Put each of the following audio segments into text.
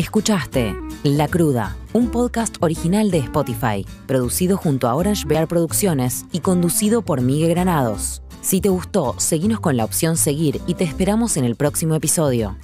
Escuchaste La Cruda, un podcast original de Spotify, producido junto a Orange Bear Producciones y conducido por Miguel Granados. Si te gustó, seguinos con la opción seguir y te esperamos en el próximo episodio.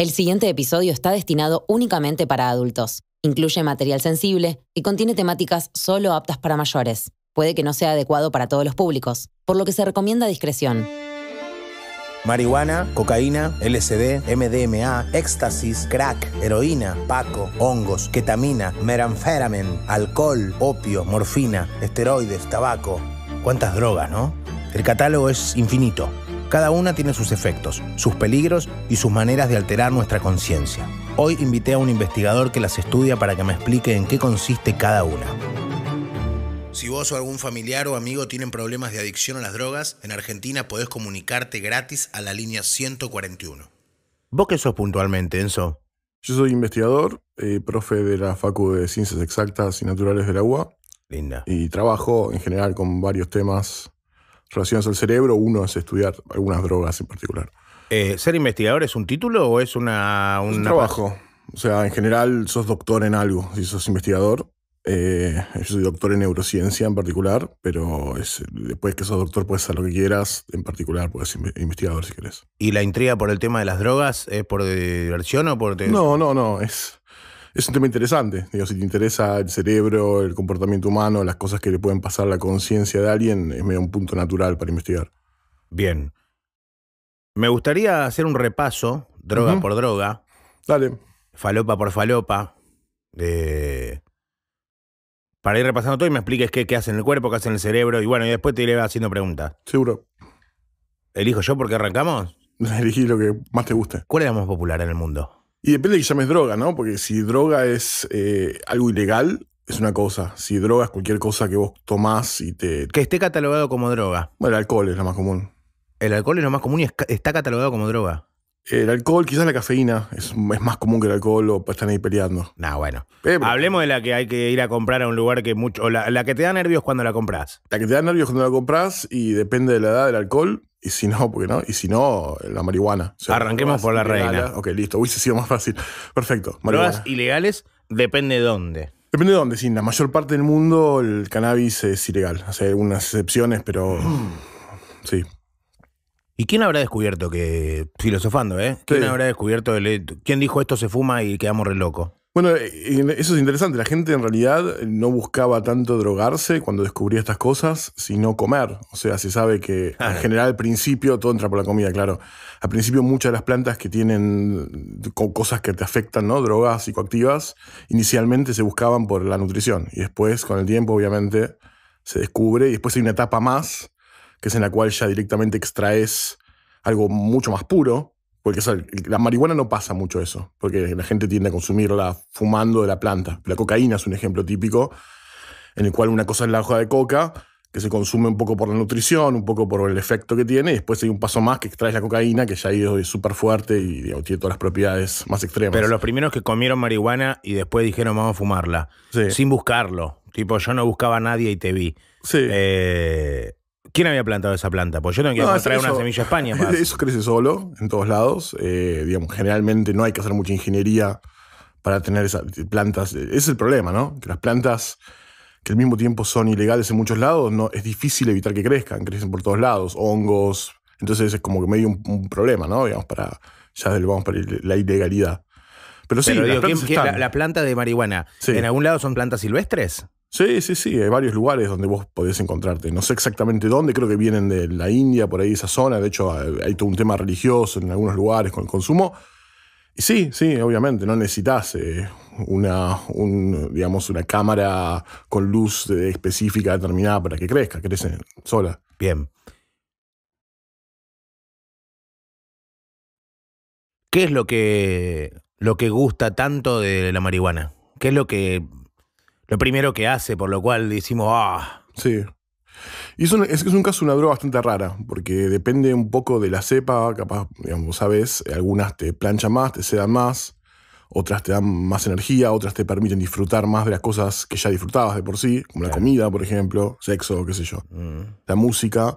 El siguiente episodio está destinado únicamente para adultos. Incluye material sensible y contiene temáticas solo aptas para mayores. Puede que no sea adecuado para todos los públicos, por lo que se recomienda discreción. Marihuana, cocaína, LSD, MDMA, éxtasis, crack, heroína, paco, hongos, ketamina, meranferamen, alcohol, opio, morfina, esteroides, tabaco. ¿Cuántas drogas, no? El catálogo es infinito. Cada una tiene sus efectos, sus peligros y sus maneras de alterar nuestra conciencia. Hoy invité a un investigador que las estudia para que me explique en qué consiste cada una. Si vos o algún familiar o amigo tienen problemas de adicción a las drogas, en Argentina podés comunicarte gratis a la línea 141. ¿Vos qué sos puntualmente, Enzo? Yo soy investigador, eh, profe de la Facultad de Ciencias Exactas y Naturales de la UBA. Linda. Y trabajo en general con varios temas Relaciones al cerebro, uno es estudiar algunas drogas en particular. Eh, ¿Ser investigador es un título o es una, un trabajo. O sea, en general sos doctor en algo, si sos investigador. Eh, yo soy doctor en neurociencia en particular, pero es, después que sos doctor puedes hacer lo que quieras, en particular puedes ser investigador si querés. ¿Y la intriga por el tema de las drogas es por diversión o por...? No, no, no, es es un tema interesante. Digo, si te interesa el cerebro, el comportamiento humano, las cosas que le pueden pasar a la conciencia de alguien, es medio un punto natural para investigar. Bien. Me gustaría hacer un repaso, droga por droga. Dale. Falopa por falopa. Eh, para ir repasando todo y me expliques qué, qué hace en el cuerpo, qué hace en el cerebro. Y bueno, y después te iré haciendo preguntas. Seguro. ¿Elijo yo porque arrancamos? Elegí lo que más te guste. ¿Cuál es la más popular en el mundo? Y depende de que llames droga, ¿no? Porque si droga es eh, algo ilegal, es una cosa. Si droga es cualquier cosa que vos tomás y te. Que esté catalogado como droga. Bueno, el alcohol es lo más común. El alcohol es lo más común y está catalogado como droga. El alcohol, quizás la cafeína, es, más común que el alcohol o pues, están ahí peleando. No, bueno. Eh, Hablemos de la que hay que ir a comprar a un lugar que mucho. O la, que te da nervios cuando la compras. La que te da nervios cuando la compras y depende de la edad del alcohol. Y si no, porque no. Y si no, la marihuana. Arranquemos por la reina. Ah, ok, listo. Hubiese sido más fácil. Perfecto. ilegales depende de dónde. Depende de dónde, sí. la mayor parte del mundo el cannabis es ilegal. hace hay algunas excepciones, pero. Mm. Sí. ¿Y quién habrá descubierto que. Filosofando, ¿eh? ¿Quién habrá descubierto? ¿Quién dijo esto se fuma y quedamos re loco bueno, eh, eh, eso es interesante. La gente en realidad no buscaba tanto drogarse cuando descubría estas cosas, sino comer. O sea, se sabe que en general al principio todo entra por la comida, claro. Al principio muchas de las plantas que tienen cosas que te afectan, ¿no? Drogas psicoactivas, inicialmente se buscaban por la nutrición. Y después, con el tiempo, obviamente, se descubre. Y después hay una etapa más, que es en la cual ya directamente extraes algo mucho más puro, porque la marihuana no pasa mucho eso, porque la gente tiende a consumirla fumando de la planta. La cocaína es un ejemplo típico, en el cual una cosa es la hoja de coca, que se consume un poco por la nutrición, un poco por el efecto que tiene, y después hay un paso más que extraes la cocaína, que ya es súper fuerte y tiene todas las propiedades más extremas. Pero los primeros que comieron marihuana y después dijeron vamos a fumarla, sin buscarlo, tipo yo no buscaba a nadie y te vi. Sí. Eh, ¿Quién había plantado esa planta? Pues yo tengo que traer una semilla a España. Más. Eso crece solo en todos lados. Eh, digamos, generalmente no hay que hacer mucha ingeniería para tener esas plantas. Eh, es el problema, ¿no? Que las plantas que al mismo tiempo son ilegales en muchos lados, no, es difícil evitar que crezcan. Crecen por todos lados, hongos. Entonces es como que medio un, problema, ¿no? Digamos, para ya vamos para la ilegalidad. Pero sí, la, planta de marihuana, ¿en algún lado son plantas silvestres? Sí, sí, sí, hay varios lugares donde vos podés encontrarte. No sé exactamente dónde, creo que vienen de la India, por ahí esa zona. De hecho, hay todo un tema religioso en algunos lugares con el consumo. Y sí, sí, obviamente, no necesitas eh, una, digamos, una cámara con luz específica determinada para que crezca, crece sola. Bien. ¿Qué es lo que, lo que gusta tanto de la marihuana? ¿Qué es lo que lo primero que hace, por lo cual decimos, ah. Sí. Y es un, es, caso, una droga bastante rara, porque depende un poco de la cepa, capaz, digamos, sabes, algunas te planchan más, te sedan más, otras te dan más energía, otras te permiten disfrutar más de las cosas que ya disfrutabas de por sí, como la comida, por ejemplo, sexo, qué sé yo, mm. la música.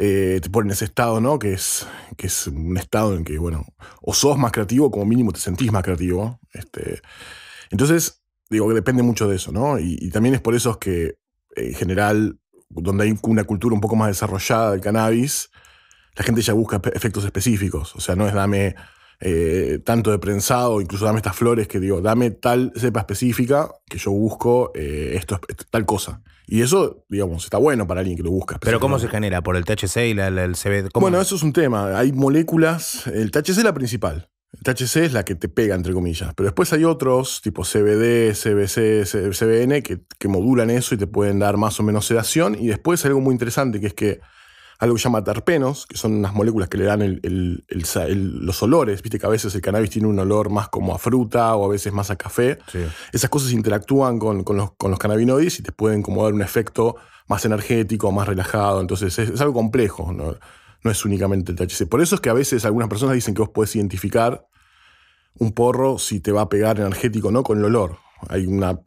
Eh, te ponen ese estado, ¿no? Que es, que es un estado en que, bueno, o sos más creativo, como mínimo te sentís más creativo. Este, entonces, digo que depende mucho de eso, ¿no? Y, también es por eso que, en general, donde hay una cultura un poco más desarrollada del cannabis, la gente ya busca efectos específicos. O sea, no es dame eh, tanto de prensado, incluso dame estas flores que digo, dame tal cepa específica que yo busco eh, esto, tal cosa. Y eso, digamos, está bueno para alguien que lo busca. Pero ¿cómo se genera? ¿Por el THC y el CBD? Bueno, eso es un tema. Hay moléculas, el THC es la principal. El THC es la que te pega, entre comillas. Pero después hay otros, tipo CBD, CBC, CBN, que, modulan eso y te pueden dar más o menos sedación. Y después algo muy interesante, que es que algo que se llama terpenos, que son unas moléculas que le dan los olores. Viste que a veces el cannabis tiene un olor más como a fruta o a veces más a café. Esas cosas interactúan con, los, cannabinoides y te pueden como dar un efecto más energético, más relajado. Entonces es, es algo complejo. ¿no? no es únicamente el THC. Por eso es que a veces algunas personas dicen que vos podés identificar un porro si te va a pegar energético o no con el olor. Hay una,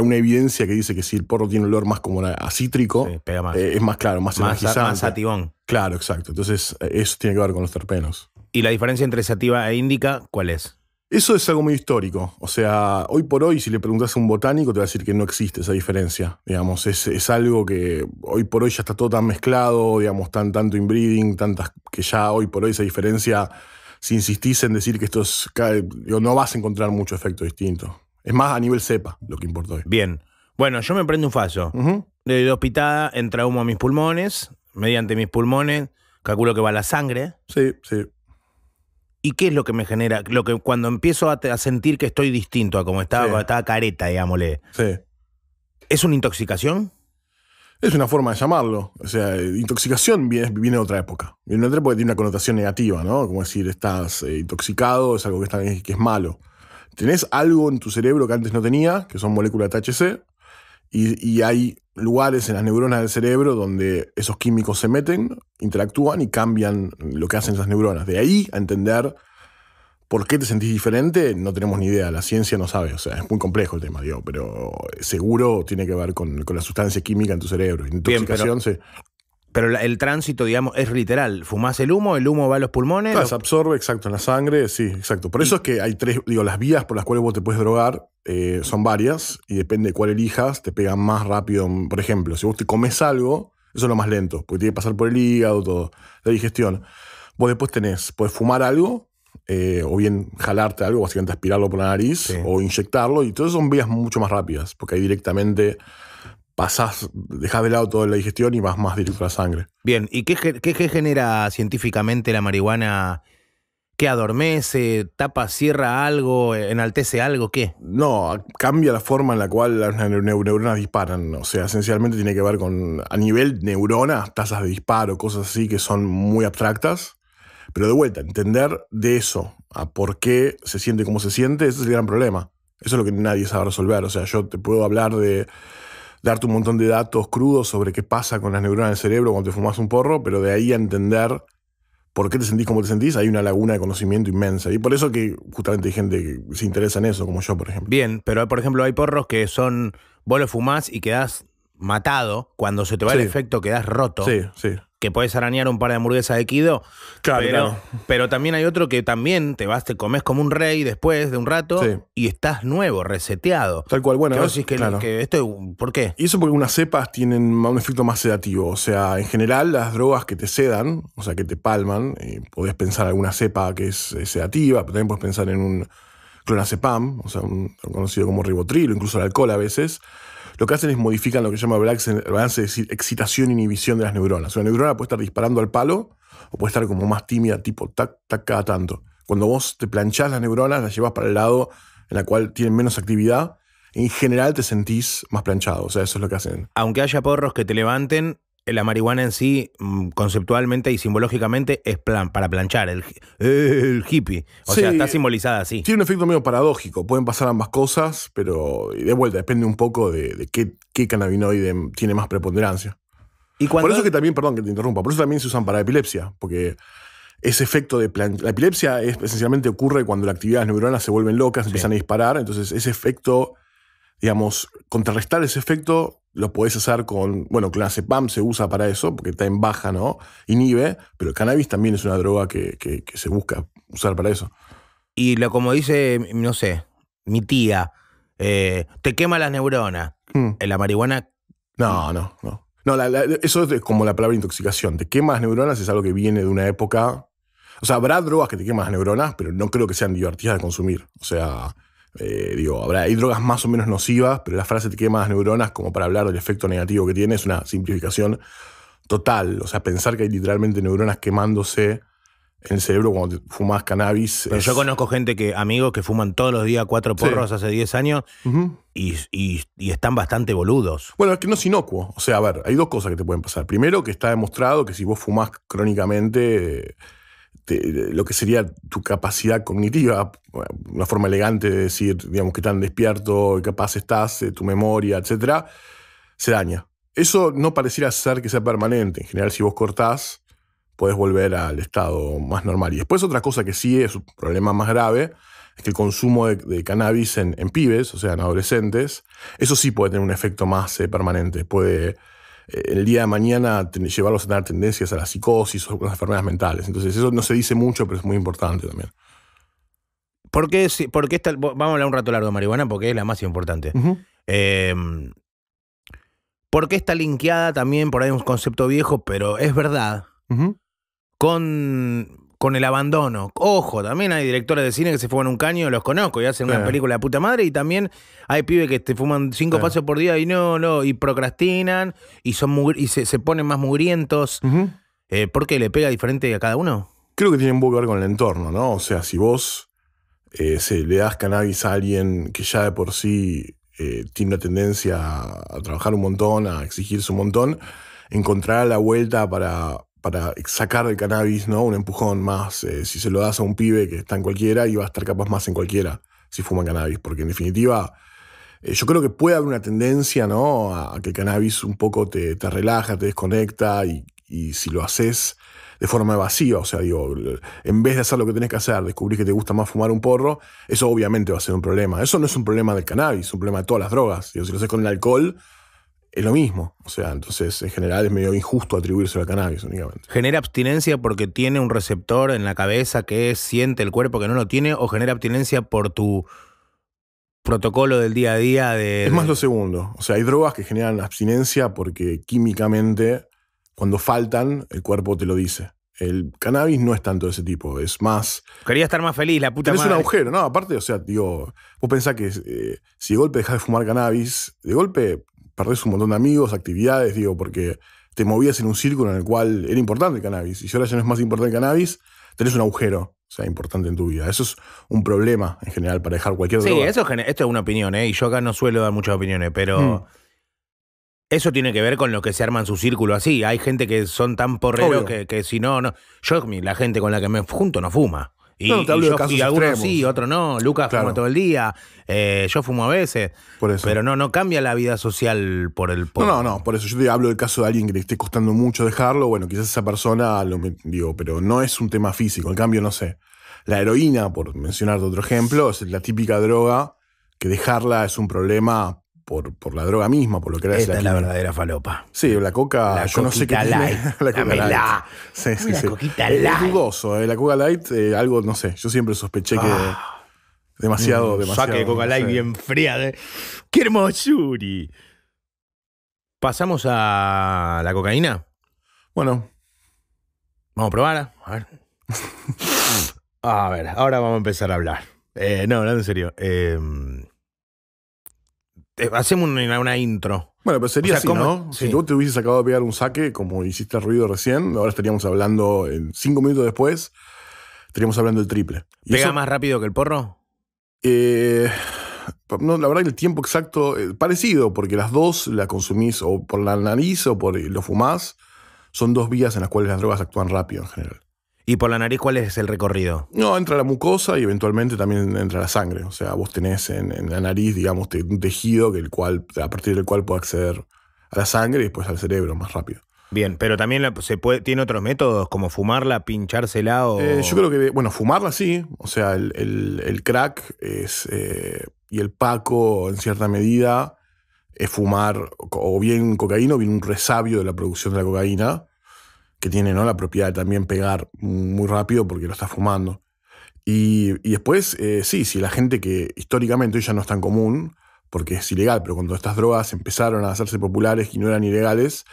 una evidencia que dice que si el porro tiene olor más como a cítrico, más. Eh, es más claro, más, más energizante. Más sativón. Claro, exacto. Entonces, eh, eso tiene que ver con los terpenos. ¿Y la diferencia entre sativa e índica cuál es? Eso es algo muy histórico. O sea, hoy por hoy, si le preguntas a un botánico, te va a decir que no existe esa diferencia. Digamos, es, es algo que hoy por hoy ya está todo tan mezclado, digamos, tan, tanto inbreeding, tantas que ya hoy por hoy esa diferencia, si insistís en decir que esto es. no vas a encontrar mucho efecto distinto. Es más a nivel cepa lo que importa hoy. Bien. Bueno, yo me prendo un fallo. De dos pitadas entra humo a mis pulmones, mediante mis pulmones, calculo que va la sangre. Sí, sí. ¿Y qué es lo que me genera? Lo que cuando empiezo a, sentir que estoy distinto a como estaba, estaba careta, digámosle. Sí. ¿Es una intoxicación? Es una forma de llamarlo. O sea, intoxicación viene, de otra época. Viene de otra época que tiene una connotación negativa, ¿no? Como decir, estás eh, intoxicado, es algo que, está, que es malo. Tenés algo en tu cerebro que antes no tenía, que son moléculas de THC, y, hay lugares en las neuronas del cerebro donde esos químicos se meten, interactúan y cambian lo que hacen esas neuronas. De ahí a entender por qué te sentís diferente, no tenemos ni idea, la ciencia no sabe, o sea, es muy complejo el tema, digo, pero seguro tiene que ver con, la sustancia química en tu cerebro. Intoxicación, pero el tránsito, digamos, es literal. Fumás el humo, el humo va a los pulmones. Ah, se absorbe, exacto, en la sangre, sí, exacto. Por eso es que hay tres, digo, las vías por las cuales vos te puedes drogar eh, son varias y depende de cuál elijas, te pegan más rápido. Por ejemplo, si vos te comes algo, eso es lo más lento, porque tiene que pasar por el hígado, todo, la digestión. Vos después tenés, puedes fumar algo, eh, o bien jalarte algo, básicamente aspirarlo por la nariz, o inyectarlo, y todas son vías mucho más rápidas, porque hay directamente pasás, dejás de lado toda la digestión y vas más directo a la sangre. Bien, ¿y qué, qué, genera científicamente la marihuana? ¿Qué adormece? ¿Tapa, cierra algo? ¿Enaltece algo? ¿Qué? No, cambia la forma en la cual las neuronas disparan. O sea, esencialmente tiene que ver con, a nivel neuronas, tasas de disparo, cosas así que son muy abstractas. Pero de vuelta, entender de eso, a por qué se siente como se siente, ese es el gran problema. Eso es lo que nadie sabe resolver. O sea, yo te puedo hablar de darte un montón de datos crudos sobre qué pasa con las neuronas del cerebro cuando te fumas un porro, pero de ahí a entender por qué te sentís como te sentís, hay una laguna de conocimiento inmensa. Y por eso que justamente hay gente que se interesa en eso, como yo, por ejemplo. Bien, pero por ejemplo hay porros que son, vos lo fumás y quedás matado, cuando se te va el efecto quedás roto. Sí, sí que podés arañar un par de hamburguesas de Kido. Claro, pero, también hay otro que también te vas, te comes como un rey después de un rato y estás nuevo, reseteado. Tal cual, bueno. no. claro. que esto, ¿Por qué? Y eso porque unas cepas tienen un efecto más sedativo. O sea, en general, las drogas que te sedan, o sea, que te palman, eh, podés pensar alguna cepa que es, sedativa, pero también podés pensar en un clonazepam, o sea, un, conocido como ribotril, incluso el alcohol a veces lo que hacen es modifican lo que se llama balance, balance excitación e inhibición de las neuronas. Una neurona puede estar disparando al palo o puede estar como más tímida, tipo tac, tac, cada tanto. Cuando vos te planchás las neuronas, las llevas para el lado en la cual tienen menos actividad, en general te sentís más planchado. O sea, eso es lo que hacen. Aunque haya porros que te levanten, la marihuana en sí, mm, conceptualmente y simbológicamente, es plan, para planchar el, el hippie. O sea, está simbolizada así. Tiene un efecto medio paradójico. Pueden pasar ambas cosas, pero de vuelta, depende un poco de, qué, cannabinoide tiene más preponderancia. ¿Y por eso que también, perdón que te interrumpa, por eso también se usan para epilepsia, porque ese efecto de La epilepsia esencialmente ocurre cuando las neuronas se vuelven locas, empiezan a disparar, entonces ese efecto digamos, contrarrestar ese efecto lo podés hacer con, bueno, clonazepam se usa para eso, porque está en baja, ¿no? Inhibe, pero el cannabis también es una droga que, que, se busca usar para eso. Y lo, como dice, no sé, mi tía, eh, te quema las neuronas. ¿En mm. La marihuana... No, no, no. No, eso es como la palabra intoxicación. Te quema las neuronas es algo que viene de una época. O sea, habrá drogas que te queman las neuronas, pero no creo que sean divertidas de consumir. O sea, eh, digo, habrá, hay drogas más o menos nocivas, pero la frase te quema las neuronas como para hablar del efecto negativo que tiene es una simplificación total. O sea, pensar que hay literalmente neuronas quemándose en el cerebro cuando fumas cannabis. Pero yo conozco gente que, amigos, que fuman todos los días cuatro porros hace 10 años y, están bastante boludos. Bueno, es que no es inocuo. O sea, a ver, hay dos cosas que te pueden pasar. Primero, que está demostrado que si vos fumás crónicamente. Eh, lo que sería tu capacidad cognitiva, una forma elegante de decir, digamos, que tan despierto, y capaz estás, eh, tu memoria, etcétera, se daña. Eso no pareciera ser que sea permanente. En general, si vos cortás, podés volver al estado más normal. Y después otra cosa que sí es un problema más grave, es que el consumo de, cannabis en, pibes, o sea, en adolescentes, eso sí puede tener un efecto más eh, permanente. Puede eh, el día de mañana llevarlos a tener tendencias a la psicosis o las enfermedades mentales. Entonces, eso no se dice mucho, pero es muy importante también. ¿Por qué, porque vamos a hablar un rato largo de marihuana porque es la más importante. Em, porque está linkeada también, por ahí un concepto viejo, pero es verdad, con con el abandono. Ojo, también hay directores de cine que se fuman un caño, los conozco y hacen una película de puta madre. Y también hay pibes que te fuman cinco pasos por día y no, no, y procrastinan y, son y se, ponen más mugrientos. Eh, ¿Por qué? le pega diferente a cada uno? Creo que tiene un poco que ver con el entorno, ¿no? O sea, si vos eh, se, le das cannabis a alguien que ya de por sí eh, tiene una tendencia a, trabajar un montón, a exigirse un montón, encontrará la vuelta para para sacar del cannabis, ¿no? Un empujón más. Eh, si se lo das a un pibe que está en cualquiera, y va a estar capaz más en cualquiera si fuma cannabis. Porque en definitiva, eh, yo creo que puede haber una tendencia, A, que el cannabis un poco te, relaja, te desconecta y, si lo haces de forma evasiva, o sea, digo, en vez de hacer lo que tenés que hacer, descubrís que te gusta más fumar un porro, eso obviamente va a ser un problema. Eso no es un problema del cannabis, es un problema de todas las drogas. si lo haces con el alcohol, es lo mismo. O sea, entonces en general es medio injusto atribuirse al cannabis únicamente. ¿Genera abstinencia porque tiene un receptor en la cabeza que siente el cuerpo que no lo tiene o genera abstinencia por tu protocolo del día a día de... Es más lo segundo. O sea, hay drogas que generan abstinencia porque químicamente cuando faltan el cuerpo te lo dice. El cannabis no es tanto de ese tipo, es más... Quería estar más feliz, la puta Es un agujero, ¿no? Aparte, o sea, digo, vos pensás que eh, si de golpe dejas de fumar cannabis, de golpe perdés un montón de amigos, actividades, digo, porque te movías en un círculo en el cual era importante el cannabis. Y si ahora ya no es más importante el cannabis, tenés un agujero, o sea, importante en tu vida. Eso es un problema en general para dejar cualquier droga. Sí, eso esto es una opinión, ¿eh? Y yo acá no suelo dar muchas opiniones, pero. Hmm. Eso tiene que ver con lo que se arman su círculo así. Hay gente que son tan porreros que, que, si no, no. Yo, la gente con la que me junto no fuma. Y, algunos sí, otro no. Lucas fuma todo el día, eh, yo fumo a veces. Pero no, no cambia la vida social por el... Por... No, no, no, por eso yo te hablo del caso de alguien que le esté costando mucho dejarlo. Bueno, quizás esa persona, lo digo, pero no es un tema físico. En cambio, no sé, la heroína, por mencionar otro ejemplo, es la típica droga que dejarla es un problema por, por la droga misma, por lo que era. Esta es la verdadera falopa. Sí, la coca. La yo no sé la coca light. Sí, sí, la coquita light. Es dudoso. Eh, la coca light, eh, algo, no sé. Yo siempre sospeché que. Ah. Demasiado, mm, demasiado. Saque de coca light bien fría. De... ¡Qué hermosuri! ¿Pasamos a la cocaína? Bueno. Vamos a probarla. A ver. a ver, ahora vamos a empezar a hablar. Eh, no, hablando en serio. Eh, hacemos una, una intro. Bueno, pero sería como. ¿no? Si tú te hubiese acabado de pegar un saque, como hiciste ruido recién, ahora estaríamos hablando en cinco minutos después, estaríamos hablando el triple. ¿Pega más rápido que el porro? Eh, no, la verdad que el tiempo exacto, es eh, parecido, porque las dos la consumís o por la nariz o por lo fumás, son dos vías en las cuales las drogas actúan rápido en general. ¿Y por la nariz cuál es el recorrido? No, entra la mucosa y eventualmente también entra la sangre. O sea, vos tenés en, la nariz, digamos, un tejido que el cual, a partir del cual puede acceder a la sangre y después al cerebro más rápido. Bien, pero también se puede, tiene otros métodos como fumarla, pinchársela o. Eh, yo creo que, bueno, fumarla sí. O sea, el, crack eh, y el paco, en cierta medida, es fumar o bien cocaína o bien un resabio de la producción de la cocaína que tiene ¿no? la propiedad de también pegar muy rápido porque lo está fumando. Y, después, eh, sí, si sí, la gente que históricamente hoy ya no es tan común, porque es ilegal, pero cuando estas drogas empezaron a hacerse populares y no eran ilegales,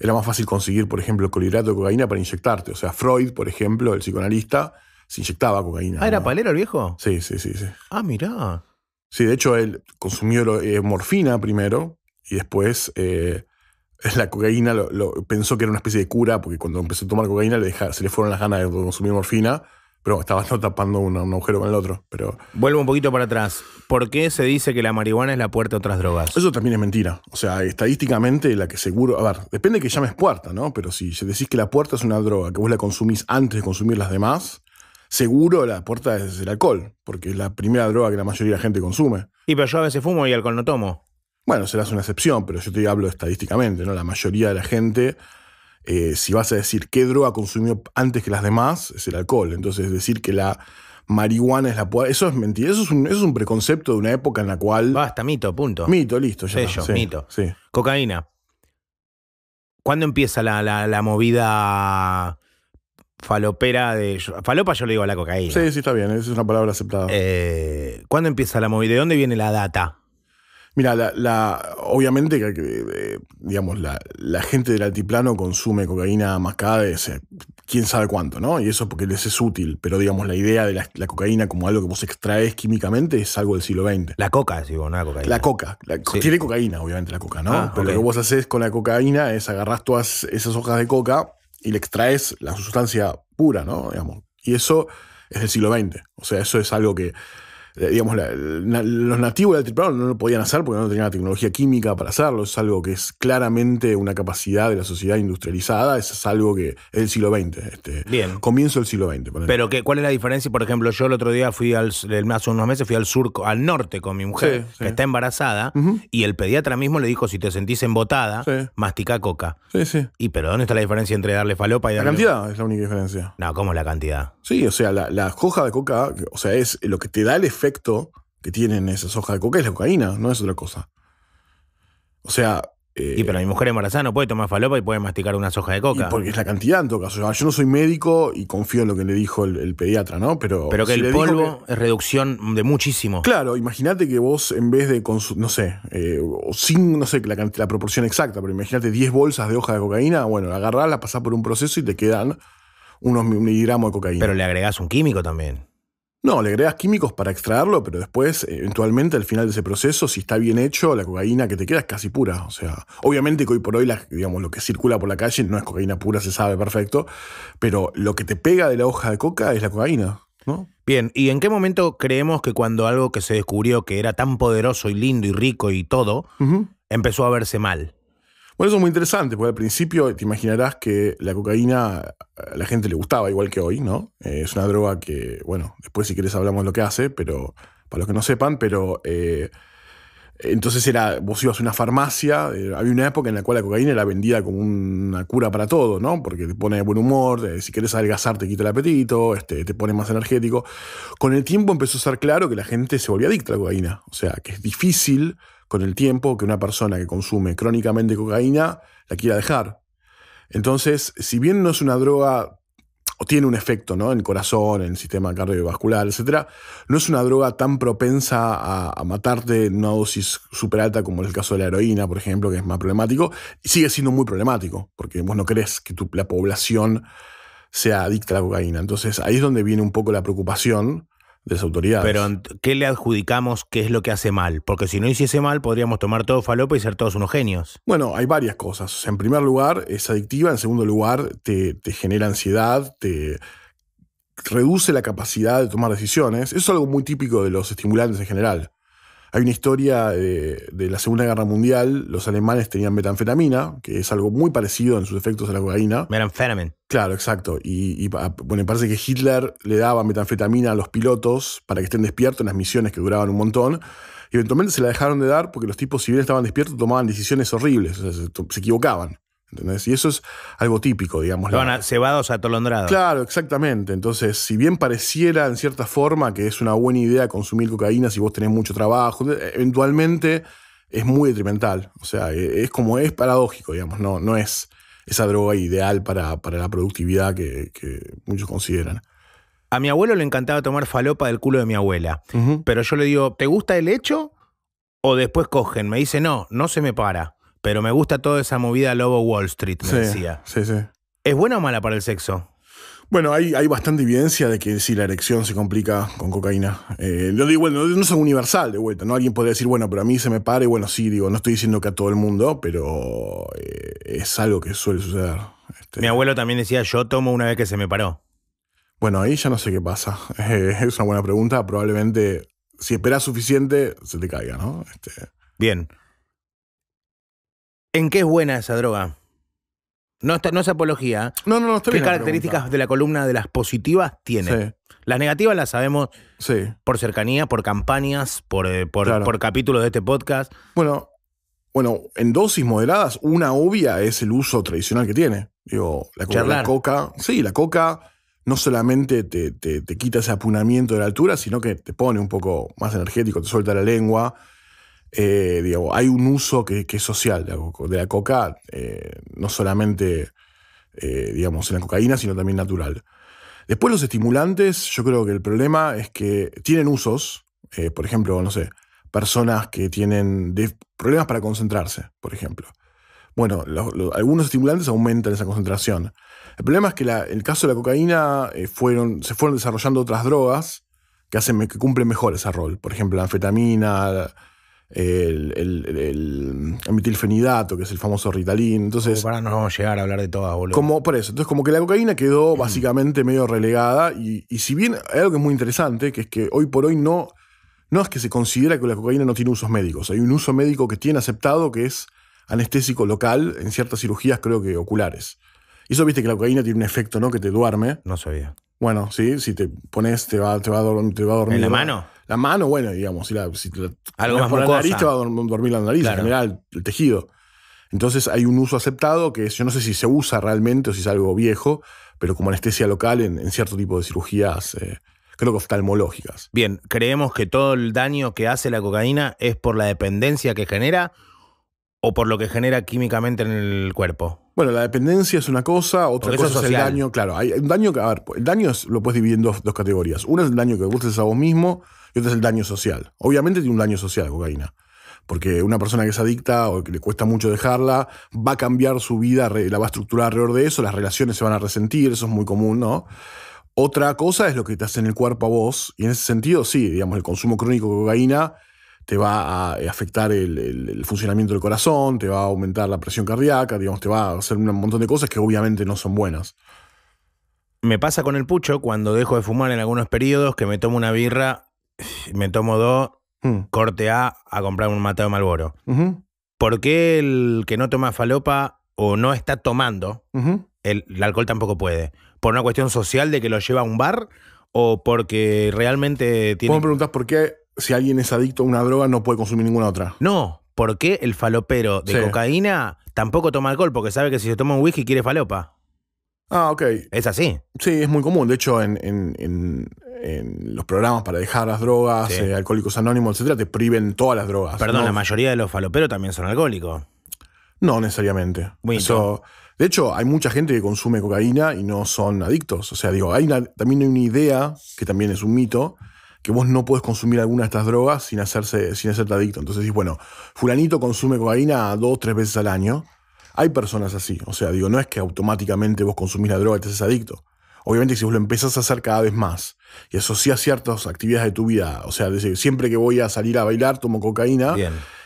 era más fácil conseguir, por ejemplo, colidrato de cocaína para inyectarte. O sea, Freud, por ejemplo, el psicoanalista, se inyectaba cocaína. Ah, ¿era palero el viejo? Sí, sí, sí, sí. Ah, mirá. Sí, de hecho, él consumió eh, morfina primero y después eh, la cocaína lo, pensó que era una especie de cura, porque cuando empezó a tomar cocaína se le fueron las ganas de consumir morfina, pero estaba tapando un, agujero con el otro. Pero... Vuelvo un poquito para atrás. ¿Por qué se dice que la marihuana es la puerta a otras drogas? Eso también es mentira. O sea, estadísticamente la que seguro... A ver, depende que llames puerta, ¿no? Pero si decís que la puerta es una droga, que vos la consumís antes de consumir las demás, seguro la puerta es el alcohol, porque es la primera droga que la mayoría de la gente consume. Y pero yo a veces fumo y alcohol no tomo. Bueno, serás una excepción, pero yo te hablo estadísticamente, ¿no? La mayoría de la gente, eh, si vas a decir qué droga consumió antes que las demás, es el alcohol. Entonces, decir que la marihuana es la Eso es mentira. Eso es, un, eso es un preconcepto de una época en la cual. Basta, mito, punto. Mito, listo, ya. Sello, mito. Sí. Cocaína. ¿Cuándo empieza la, movida falopera de. Falopa yo le digo a la cocaína. Sí, sí, está bien. Esa es una palabra aceptada. Eh, ¿Cuándo empieza la movida? ¿De dónde viene la data? Mira, la, obviamente eh, digamos, la, gente del altiplano consume cocaína mascada, eh, quién sabe cuánto, ¿no? Y eso porque les es útil, pero digamos, la idea de la, cocaína como algo que vos extraes químicamente es algo del siglo XX. La coca, digo, la cocaína. La coca. Tiene cocaína, obviamente, la coca, ¿no? Ah, pero lo que vos haces con la cocaína es agarrás todas esas hojas de coca y le extraes la sustancia pura, ¿no? Digamos, y eso es del siglo XX. O sea, eso es algo que eh, digamos, los nativos del triplado no lo podían hacer porque no tenían la tecnología química para hacerlo. Es algo que es claramente una capacidad de la sociedad industrializada. es algo que es el siglo XX. Este, Bien. Comienzo del siglo XX. Pero, ¿cuál es la diferencia? Por ejemplo, yo el otro día fui al, hace unos meses fui al sur, al norte con mi mujer, que está embarazada, y el pediatra mismo le dijo: si te sentís embotada, mastica coca. Sí, sí. ¿Y pero dónde está la diferencia entre darle falopa y darle. La cantidad es la única diferencia. No, ¿cómo es la cantidad? Sí, o sea, la, la hoja de coca, o sea, es lo que te da el efecto que tienen esas hojas de coca es la cocaína, no es otra cosa. O sea. y pero eh, mi mujer embarazada no puede tomar falopa y puede masticar una soja de coca. porque es la cantidad en todo caso. Ah, yo no soy médico y confío en lo que le dijo el, pediatra, ¿no? Pero, pero que el polvo es reducción de muchísimo. Claro, imagínate que vos en vez de, no sé, eh, sin, no sé la, proporción exacta, pero imagínate 10 bolsas de hoja de cocaína, bueno, agarrarlas pasar por un proceso y te quedan unos miligramos de cocaína. Pero le agregás un químico también. No, le agregas químicos para extraerlo, pero después, eh, eventualmente, al final de ese proceso, si está bien hecho, la cocaína que te queda es casi pura. O sea, obviamente que hoy por hoy, digamos, lo que circula por la calle no es cocaína pura, se sabe perfecto, pero lo que te pega de la hoja de coca es la cocaína, Bien, ¿y en qué momento creemos que cuando algo que se descubrió que era tan poderoso y lindo y rico y todo, empezó a verse mal? Bueno, eso es muy interesante, porque al principio te imaginarás que la cocaína a la gente le gustaba, igual que hoy, ¿no? Eh, es una droga que, bueno, después si quieres hablamos de lo que hace, pero para los que no sepan, pero eh, entonces era, vos ibas a una farmacia, eh, había una época en la cual la cocaína era vendida como una cura para todo, ¿no? Porque te pone de buen humor, si quieres adelgazar te quita el apetito, este, te pone más energético. Con el tiempo empezó a ser claro que la gente se volvía adicta a la cocaína, o sea, que es difícil con el tiempo que una persona que consume crónicamente cocaína la quiera dejar. Entonces, si bien no es una droga o tiene un efecto ¿no? en el corazón, en el sistema cardiovascular, etc., no es una droga tan propensa a, matarte en una dosis super alta como en el caso de la heroína, por ejemplo, que es más problemático, y sigue siendo muy problemático, porque vos no crees que la población sea adicta a la cocaína. Entonces ahí es donde viene un poco la preocupación de Pero ¿qué le adjudicamos qué es lo que hace mal? Porque si no hiciese mal, podríamos tomar todo falopa y ser todos unos genios. Bueno, hay varias cosas. En primer lugar, es adictiva. En segundo lugar, te, te genera ansiedad, te reduce la capacidad de tomar decisiones. Eso es algo muy típico de los estimulantes en general. Hay una historia de, la Segunda Guerra Mundial, los alemanes tenían metanfetamina, que es algo muy parecido en sus efectos a la cocaína. Metanfetamina. Claro, exacto. Ah, y, parece que Hitler le daba metanfetamina a los pilotos para que estén despiertos en las misiones que duraban un montón. Y eventualmente se la dejaron de dar porque los tipos, si bien estaban despiertos, tomaban decisiones horribles, o sea, se equivocaban. Y eso es algo típico, digamos. a, cebados Claro, exactamente. Entonces, si bien pareciera en cierta forma que es una buena idea consumir cocaína si vos tenés mucho trabajo, e-, eventualmente es muy detrimental. O sea, e-, es como es paradójico, digamos. No, no es esa droga ideal para, para la productividad que, muchos consideran. A mi abuelo le encantaba tomar falopa del culo de mi abuela. Pero yo le digo, ¿te gusta el hecho? O después cogen. Me dice, no, no se me para pero me gusta toda esa movida Lobo Wall Street, me decía. Sí, sí. ¿Es buena o mala para el sexo? Bueno, hay, bastante evidencia de que si la erección se complica con cocaína. Eh, digo, bueno, no es universal de vuelta, ¿no? Alguien podría decir, bueno, pero a mí se me pare, bueno, sí, digo, no estoy diciendo que a todo el mundo, pero eh, es algo que suele suceder. Este. Mi abuelo también decía, yo tomo una vez que se me paró. Bueno, ahí ya no sé qué pasa. es una buena pregunta. Probablemente, si esperas suficiente, se te caiga, ¿no? Este. Bien. ¿En qué es buena esa droga? No, no es apología. ¿eh? No, no, no estoy ¿Qué características de la columna de las positivas tiene? Sí. Las negativas las sabemos por cercanía, por campañas, por, eh, por, capítulos de este podcast. Bueno, bueno, en dosis moderadas, una obvia es el uso tradicional que tiene. Digo, la, coca, sí, la coca no solamente te, te, te, quita ese apunamiento de la altura, sino que te pone un poco más energético, te suelta la lengua, eh, hay un uso que, es social de la, coca, eh, no solamente eh, digamos, en la cocaína, sino también natural. Después los estimulantes, yo creo que el problema es que tienen usos, por ejemplo, no sé, personas que tienen problemas para concentrarse, por ejemplo. Bueno, algunos estimulantes aumentan esa concentración. El problema es que en el caso de la cocaína fueron, se fueron desarrollando otras drogas que, hacen, que cumplen mejor ese rol. Por ejemplo, la anfetamina, el, el, el, amitilfenidato, que es el famoso Ritalin. Entonces, como para no llegar a hablar de todas, boludo. Como por eso. Entonces, como que la cocaína quedó básicamente medio relegada. Y, si bien hay algo que es muy interesante, que es que hoy por hoy no, no es que se considera que la cocaína no tiene usos médicos. Hay un uso médico que tiene aceptado que es anestésico local en ciertas cirugías, creo que oculares. Y eso viste que la cocaína tiene un efecto, ¿no? Que te duerme. No sabía. Bueno, sí, si te pones, te va, a, dormir, ¿En la mano? La mano, bueno, digamos, si, la, te Algo más por la nariz, te va a dormir la nariz, en general, el tejido. Entonces hay un uso aceptado que yo no sé si se usa realmente o si es algo viejo, pero como anestesia local en, cierto tipo de cirugías, eh, creo que oftalmológicas. Bien, creemos que todo el daño que hace la cocaína es por la dependencia que genera o por lo que genera químicamente en el cuerpo. Bueno, la dependencia es una cosa, otra cosa es el daño. Claro, hay un daño que, a el daño lo puedes dividir en dos, categorías. Una es el daño que gustes a vos mismo y otra es el daño social. Obviamente tiene un daño social cocaína. Porque una persona que es adicta o que le cuesta mucho dejarla, va a cambiar su vida, la va a estructurar alrededor de eso, las relaciones se van a resentir, eso es muy común, ¿no? Otra cosa es lo que te hace en el cuerpo a vos, y en ese sentido, sí, digamos, el consumo crónico de cocaína te va a eh, afectar el, funcionamiento del corazón, te va a aumentar la presión cardíaca, digamos, te va a hacer un montón de cosas que obviamente no son buenas. Me pasa con el pucho cuando dejo de fumar en algunos periodos que me tomo una birra, me tomo dos, mm. corte A a comprar un matado Malboro. ¿Por qué el que no toma falopa o no está tomando el, alcohol tampoco puede? ¿Por una cuestión social de que lo lleva a un bar o porque realmente tiene. Vos me por qué si alguien es adicto a una droga, no puede consumir ninguna otra. No, porque el falopero de cocaína tampoco toma alcohol? Porque sabe que si se toma un whisky quiere falopa. Ah, ok. Es así. Sí, es muy común. De hecho, en, en, los programas para dejar las drogas, eh, alcohólicos anónimos, etcétera, te priven todas las drogas. Perdón, la mayoría de los faloperos también son alcohólicos. No necesariamente. Muy de hecho, hay mucha gente que consume cocaína y no son adictos. O sea, digo, también hay una idea, que también es un mito, que vos no puedes consumir alguna de estas drogas sin, hacerse, sin hacerte adicto. Entonces dices, bueno, fulanito consume cocaína dos, tres veces al año. Hay personas así, o sea, digo, no es que automáticamente vos consumís la droga y te haces adicto. Obviamente si vos lo empezás a hacer cada vez más y asocias ciertas actividades de tu vida, o sea, siempre que voy a salir a bailar tomo cocaína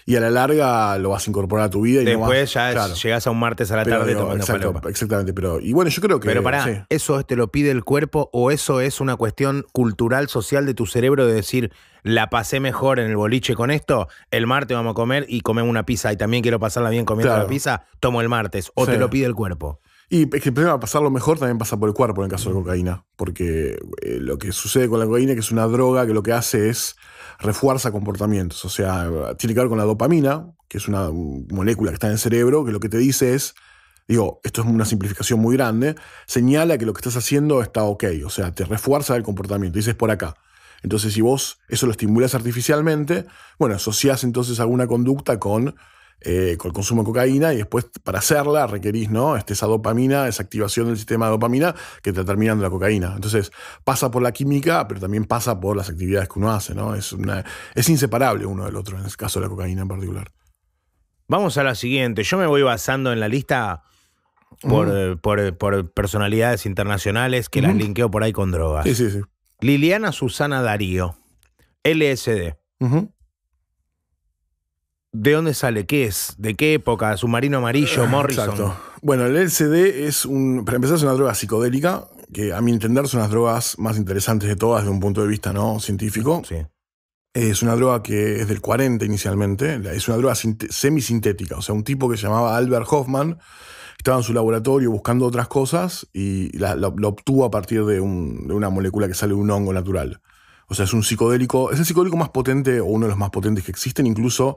y a la larga lo vas a incorporar a tu vida. Y Después ya llegás llegas a un martes a la tarde tomando Exactamente, pero y bueno, yo creo que... Pero ¿eso te lo pide el cuerpo o eso es una cuestión cultural, social de tu cerebro de decir, la pasé mejor en el boliche con esto, el martes vamos a comer y comemos una pizza y también quiero pasarla bien comiendo la pizza, tomo el martes o te lo pide el cuerpo? Y es que el problema de pasarlo mejor también pasa por el cuerpo en el caso de cocaína, porque eh, lo que sucede con la cocaína, que es una droga que lo que hace es refuerza comportamientos, o sea, tiene que ver con la dopamina, que es una molécula que está en el cerebro, que lo que te dice es, digo, esto es una simplificación muy grande, señala que lo que estás haciendo está ok, o sea, te refuerza el comportamiento, dices por acá. Entonces, si vos eso lo estimulas artificialmente, bueno, asociás entonces alguna conducta con eh, con el consumo de cocaína y después para hacerla requerís ¿no? Este, esa dopamina, esa activación del sistema de dopamina que te termina la cocaína. Entonces pasa por la química, pero también pasa por las actividades que uno hace. ¿no? Es, es inseparable uno del otro, en el caso de la cocaína en particular. Vamos a la siguiente. Yo me voy basando en la lista por, eh, eh, personalidades internacionales que las linkeo por ahí con drogas. Liliana Susana Darío, LSD. ¿De dónde sale? ¿Qué es? ¿De qué época? ¿Submarino amarillo? Ah, ¿Morrison? Exacto. Bueno, el LCD es un. Para empezar, es una droga psicodélica, que a mi entender son las drogas más interesantes de todas desde un punto de vista ¿no? científico. Sí. Es una droga que es del 40 inicialmente. Es una droga semisintética. O sea, un tipo que se llamaba Albert Hoffman estaba en su laboratorio buscando otras cosas y la, obtuvo a partir de, de, una molécula que sale de un hongo natural. O sea, es un psicodélico. Es el psicodélico más potente o uno de los más potentes que existen, incluso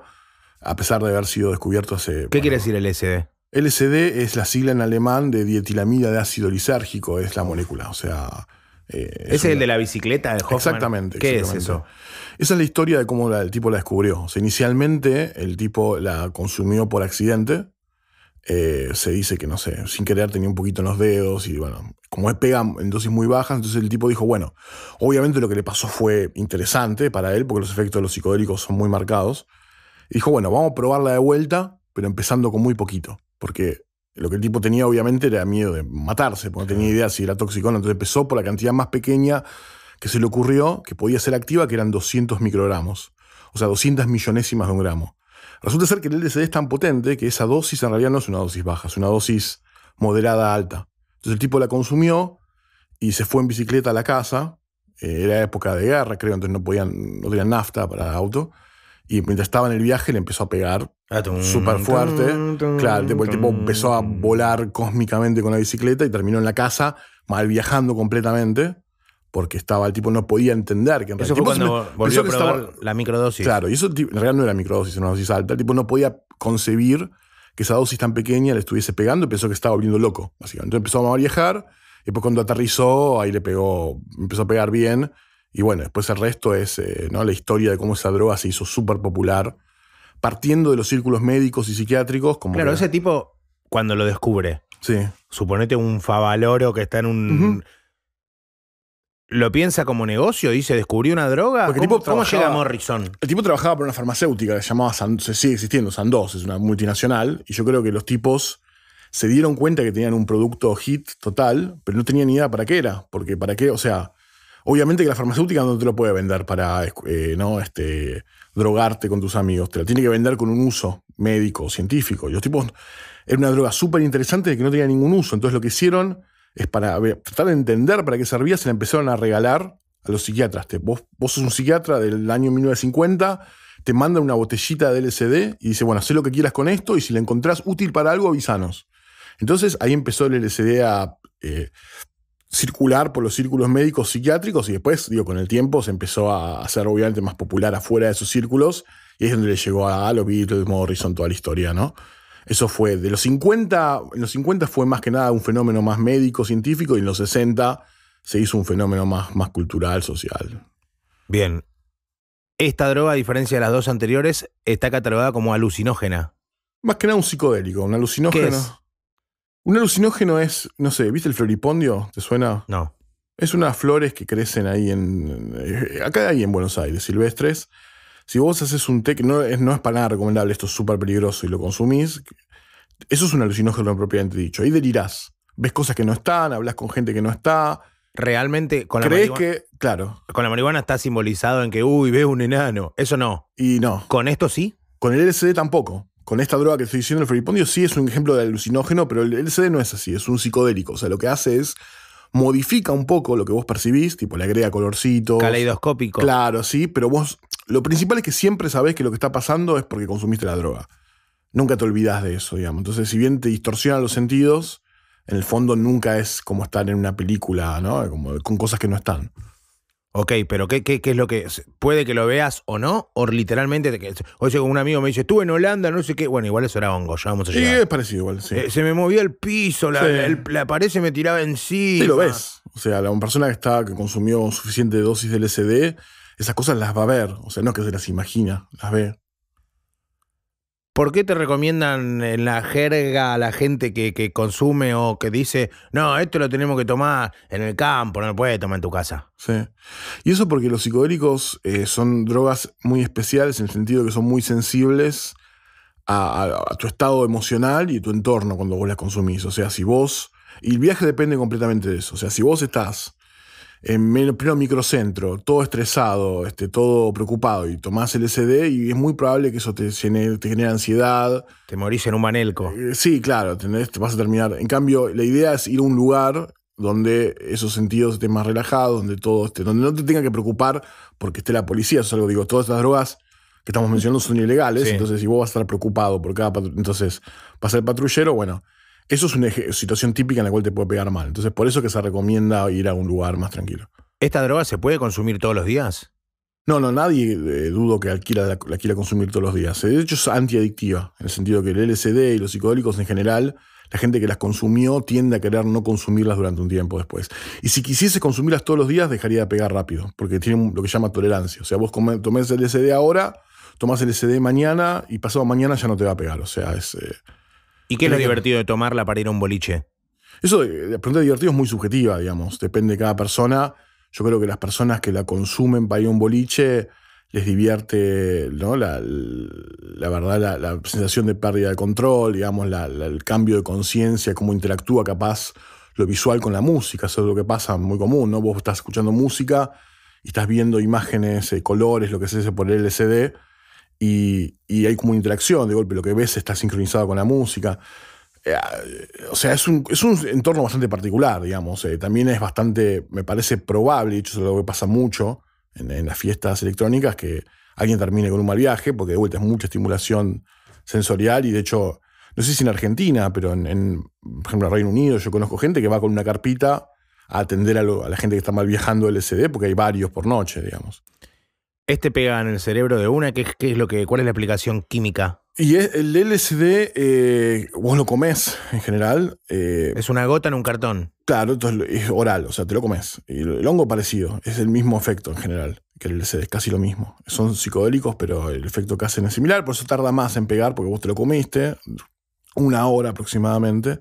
a pesar de haber sido descubierto hace... ¿Qué quiere decir LSD? LSD es la sigla en alemán de dietilamida de ácido lisérgico, es la molécula, o sea... Eh, ¿Es, el de la bicicleta de Hoffman? Exactamente. ¿Qué es eso? Esa es la historia de cómo el tipo la descubrió. O inicialmente el tipo la consumió por accidente. Eh, se dice que, no sé, sin querer tenía un poquito en los dedos y bueno, como es pega en dosis muy bajas, entonces el tipo dijo, bueno, obviamente lo que le pasó fue interesante para él porque los efectos de los psicodélicos son muy marcados dijo, bueno, vamos a probarla de vuelta, pero empezando con muy poquito, porque lo que el tipo tenía obviamente era miedo de matarse, porque no tenía idea si era tóxico o no. Entonces empezó por la cantidad más pequeña que se le ocurrió que podía ser activa, que eran 200 microgramos, o sea, 200 millonésimas de un gramo. Resulta ser que el LSD es tan potente que esa dosis en realidad no es una dosis baja, es una dosis moderada alta. Entonces el tipo la consumió y se fue en bicicleta a la casa. Eh, era época de guerra, creo, entonces no podían, no tenían nafta para auto y mientras estaba en el viaje le empezó a pegar ah, súper fuerte. el tipo empezó a volar cósmicamente con la bicicleta y terminó en la casa, mal viajando completamente, porque estaba el tipo no podía entender que en Eso fue cuando volvió a probar la microdosis. Claro, y eso en realidad no era microdosis, era una dosis alta. El tipo no podía concebir que esa dosis tan pequeña le estuviese pegando y pensó que estaba volviendo loco, básicamente. Entonces empezó a viajar y después cuando aterrizó, ahí le pegó, empezó a pegar bien y bueno, después el resto es eh, ¿no? la historia de cómo esa droga se hizo súper popular, partiendo de los círculos médicos y psiquiátricos. Como claro, ese tipo, cuando lo descubre. Sí. Suponete un favaloro que está en un. ¿Lo piensa como negocio? Dice, descubrí una droga. ¿Cómo, tipo llega Morrison? El tipo trabajaba para una farmacéutica que se llamaba Sandoz, sigue existiendo, Sandoz, es una multinacional. Y yo creo que los tipos se dieron cuenta que tenían un producto hit total, pero no tenían ni idea para qué era. Porque para qué, o sea, Obviamente que la farmacéutica no te lo puede vender para eh, ¿no? este, drogarte con tus amigos, te lo tiene que vender con un uso médico, científico. los era una droga súper interesante que no tenía ningún uso. Entonces lo que hicieron es para tratar de entender para qué servía, se la empezaron a regalar a los psiquiatras. Te, vos, sos un psiquiatra del año 1950, te mandan una botellita de LSD y dice, bueno, haz lo que quieras con esto y si la encontrás útil para algo, avísanos. Entonces ahí empezó el LSD a eh, circular por los círculos médicos psiquiátricos y después, digo, con el tiempo se empezó a hacer obviamente más popular afuera de esos círculos y es donde le llegó a, a los Beatles, Morrison, toda la historia, ¿no? Eso fue de los 50, en los 50 fue más que nada un fenómeno más médico, científico y en los 60 se hizo un fenómeno más, más cultural, social. Bien. Esta droga, a diferencia de las dos anteriores, está catalogada como alucinógena. Más que nada un psicodélico, un alucinógeno. Un alucinógeno es, no sé, ¿viste el floripondio? ¿Te suena? No. Es unas flores que crecen ahí en. Eh, acá hay en Buenos Aires, silvestres. Si vos haces un té que no es, para nada recomendable, esto es súper peligroso y lo consumís, eso es un alucinógeno propiamente dicho. Ahí delirás. Ves cosas que no están, hablas con gente que no está. Realmente con la marihuana. que, claro. Con la marihuana está simbolizado en que, uy, ves un enano. Eso no. Y no. ¿Con esto sí? Con el LSD tampoco con esta droga que estoy diciendo, el feripondio sí es un ejemplo de alucinógeno, pero el LCD no es así, es un psicodélico. O sea, lo que hace es modifica un poco lo que vos percibís, tipo le agrega colorcito. Caleidoscópico. Claro, sí, pero vos. Lo principal es que siempre sabés que lo que está pasando es porque consumiste la droga. Nunca te olvidás de eso, digamos. Entonces, si bien te distorsionan los sentidos, en el fondo nunca es como estar en una película, ¿no? Como con cosas que no están. Ok, pero ¿qué, qué, qué es lo que puede que lo veas o no? O literalmente, hoy sea, un amigo me dice, estuve en Holanda, no sé qué. Bueno, igual eso era hongo, ya vamos a llegar. Sí, es parecido igual, sí. Eh, se me movía el piso, la, pared se me tiraba encima. Sí, lo ves. O sea, la persona que está, que consumió suficiente dosis del SD, esas cosas las va a ver. O sea, no que se las imagina, las ve. ¿Por qué te recomiendan en la jerga a la gente que, consume o que dice, no, esto lo tenemos que tomar en el campo, no lo puedes tomar en tu casa? Sí. Y eso porque los psicodélicos eh, son drogas muy especiales en el sentido que son muy sensibles a, a, tu estado emocional y tu entorno cuando vos las consumís. O sea, si vos. Y el viaje depende completamente de eso. O sea, si vos estás en pleno microcentro, todo estresado, este, todo preocupado, y tomás el SD y es muy probable que eso te, genere, te genere ansiedad. Te morís en un manelco. Eh, sí, claro, vas a terminar. En cambio, la idea es ir a un lugar donde esos sentidos estén más relajados, donde todo esté, donde no te tenga que preocupar porque esté la policía, eso es algo, digo, todas estas drogas que estamos mencionando son ilegales, entonces si vos vas a estar preocupado por cada entonces pasa el patrullero, bueno, eso es una situación típica en la cual te puede pegar mal. Entonces, por eso que se recomienda ir a un lugar más tranquilo. ¿Esta droga se puede consumir todos los días? No, no, nadie eh, dudo que la, quiera consumir todos los días. De hecho, es antiadictiva, en el sentido que el LSD y los psicodélicos en general, la gente que las consumió tiende a querer no consumirlas durante un tiempo después. Y si quisiese consumirlas todos los días, dejaría de pegar rápido, porque tiene lo que llama tolerancia. O sea, vos tomás el LSD ahora, tomás el LSD mañana y pasado mañana ya no te va a pegar. O sea, es. Eh, ¿Y qué es lo divertido de tomarla para ir a un boliche? Eso de, la divertido es muy subjetiva, digamos. Depende de cada persona. Yo creo que las personas que la consumen para ir a un boliche les divierte, ¿no? La, verdad, la, sensación de pérdida de control, digamos, la, el cambio de conciencia, cómo interactúa capaz lo visual con la música. Eso es lo que pasa muy común, ¿no? Vos estás escuchando música y estás viendo imágenes, eh, colores, lo que se hace por el LCD y, hay como interacción, de golpe lo que ves está sincronizado con la música. Eh, ah, o sea, es un, es un, entorno bastante particular, digamos. Eh, también es bastante, me parece probable, de hecho es algo que pasa mucho en, las fiestas electrónicas, que alguien termine con un mal viaje, porque de vuelta es mucha estimulación sensorial y de hecho, no sé si en Argentina, pero en, por ejemplo, en Reino Unido yo conozco gente que va con una carpita a atender a, la gente que está mal viajando LSD, porque hay varios por noche, digamos. Este pega en el cerebro de una, es lo que, ¿cuál es la aplicación química? Y es, el LSD, eh, vos lo comés en general. Eh, es una gota en un cartón. Claro, es oral, o sea, te lo comes. el hongo parecido, es el mismo efecto en general que el LSD, es casi lo mismo. Son psicodélicos, pero el efecto que hacen es similar, por eso tarda más en pegar, porque vos te lo comiste, una hora aproximadamente.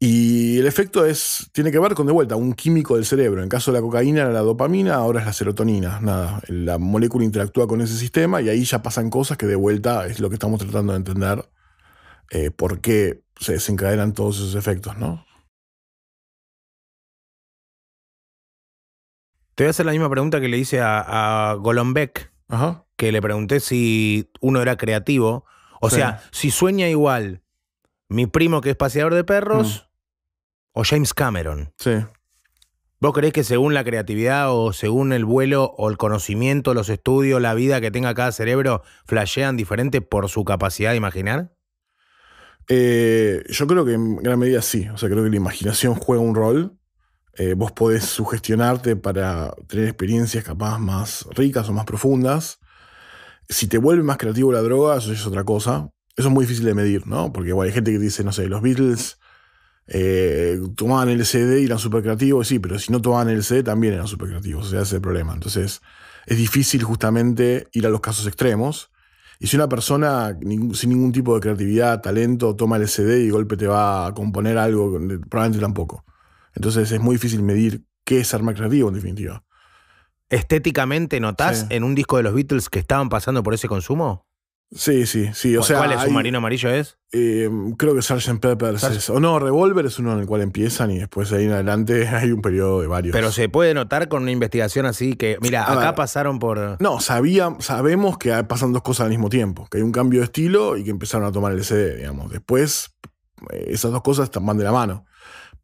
Y el efecto es, tiene que ver con, de vuelta, un químico del cerebro. En caso de la cocaína era la dopamina, ahora es la serotonina. Nada, la molécula interactúa con ese sistema y ahí ya pasan cosas que de vuelta es lo que estamos tratando de entender eh, por qué se desencadenan todos esos efectos, ¿no? Te voy a hacer la misma pregunta que le hice a, a Golombek, que le pregunté si uno era creativo. O sea, si sueña igual mi primo que es paseador de perros mm o James Cameron. Sí. ¿Vos creés que según la creatividad o según el vuelo o el conocimiento, los estudios, la vida que tenga cada cerebro, flashean diferente por su capacidad de imaginar? Eh, yo creo que en gran medida sí. O sea, creo que la imaginación juega un rol. Eh, vos podés sugestionarte para tener experiencias capaz más ricas o más profundas. Si te vuelve más creativo la droga, eso es otra cosa. Eso es muy difícil de medir, ¿no? Porque hay gente que dice, no sé, los Beatles eh, tomaban el CD y eran súper creativos, sí, pero si no tomaban el CD también eran súper creativos, o sea, ese es el problema. Entonces, es difícil justamente ir a los casos extremos. Y si una persona sin ningún tipo de creatividad, talento, toma el CD y golpe te va a componer algo, probablemente tampoco. Entonces es muy difícil medir qué es arma creativo en definitiva. ¿Estéticamente notás en un disco de los Beatles que estaban pasando por ese consumo? Sí, sí, sí. O sea, ¿Cuál es su marino amarillo es? Eh, creo que Sgt. Peppers es, O no, Revolver es uno en el cual empiezan y después ahí en adelante hay un periodo de varios. Pero se puede notar con una investigación así que, mira, acá pasaron por. No, sabía, sabemos que pasan dos cosas al mismo tiempo: que hay un cambio de estilo y que empezaron a tomar el CD, digamos. Después, eh, esas dos cosas van de la mano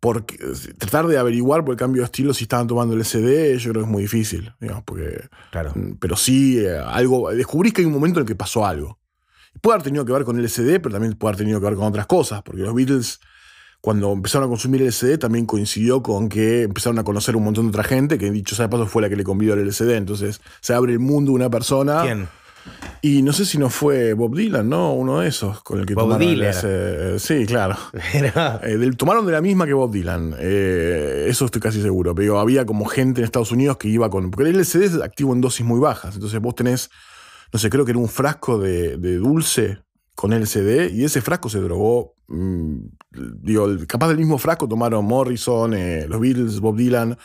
porque, eh, tratar de averiguar por el cambio de estilo si estaban tomando el SD, yo creo que es muy difícil. porque, claro. Mm, pero sí, eh, algo, descubrís que hay un momento en el que pasó algo. Puede haber tenido que ver con el SD, pero también puede haber tenido que ver con otras cosas, porque los Beatles, cuando empezaron a consumir el SD, también coincidió con que empezaron a conocer un montón de otra gente, que dicho sea de paso fue la que le convidó al LSD. Entonces se abre el mundo una persona. ¿Quién? Y no sé si no fue Bob Dylan, ¿no? Uno de esos con el que Bob Dylan. Eh, sí, claro. Eh, tomaron de la misma que Bob Dylan. Eh, eso estoy casi seguro. Pero había como gente en Estados Unidos que iba con. Porque el LCD es activo en dosis muy bajas. Entonces vos tenés, no sé, creo que era un frasco de, dulce con LCD y ese frasco se drogó. Mm, digo, capaz del mismo frasco tomaron Morrison, los Beatles, Bob Dylan.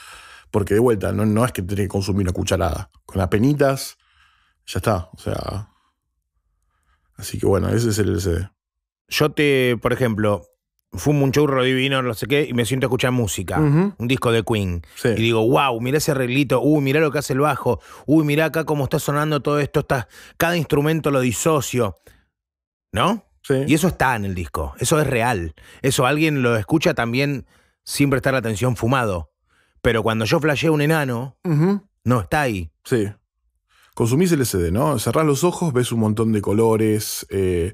Porque de vuelta, no, no es que tenés que consumir una cucharada. Con las penitas ya está. O sea. Así que bueno, ese es el LCD. Yo te, por ejemplo, fumo un churro divino, no sé qué, y me siento a escuchar música, un disco de Queen. Y digo, wow, mirá ese arreglito, uy, mirá lo que hace el bajo, uy, mirá acá cómo está sonando todo esto, está, cada instrumento lo disocio. ¿No? Sí. Y eso está en el disco, eso es real. Eso alguien lo escucha también sin prestar atención fumado. Pero cuando yo flasheo un enano, no está ahí. Sí consumís el SD, ¿no? Cerrás los ojos, ves un montón de colores, eh,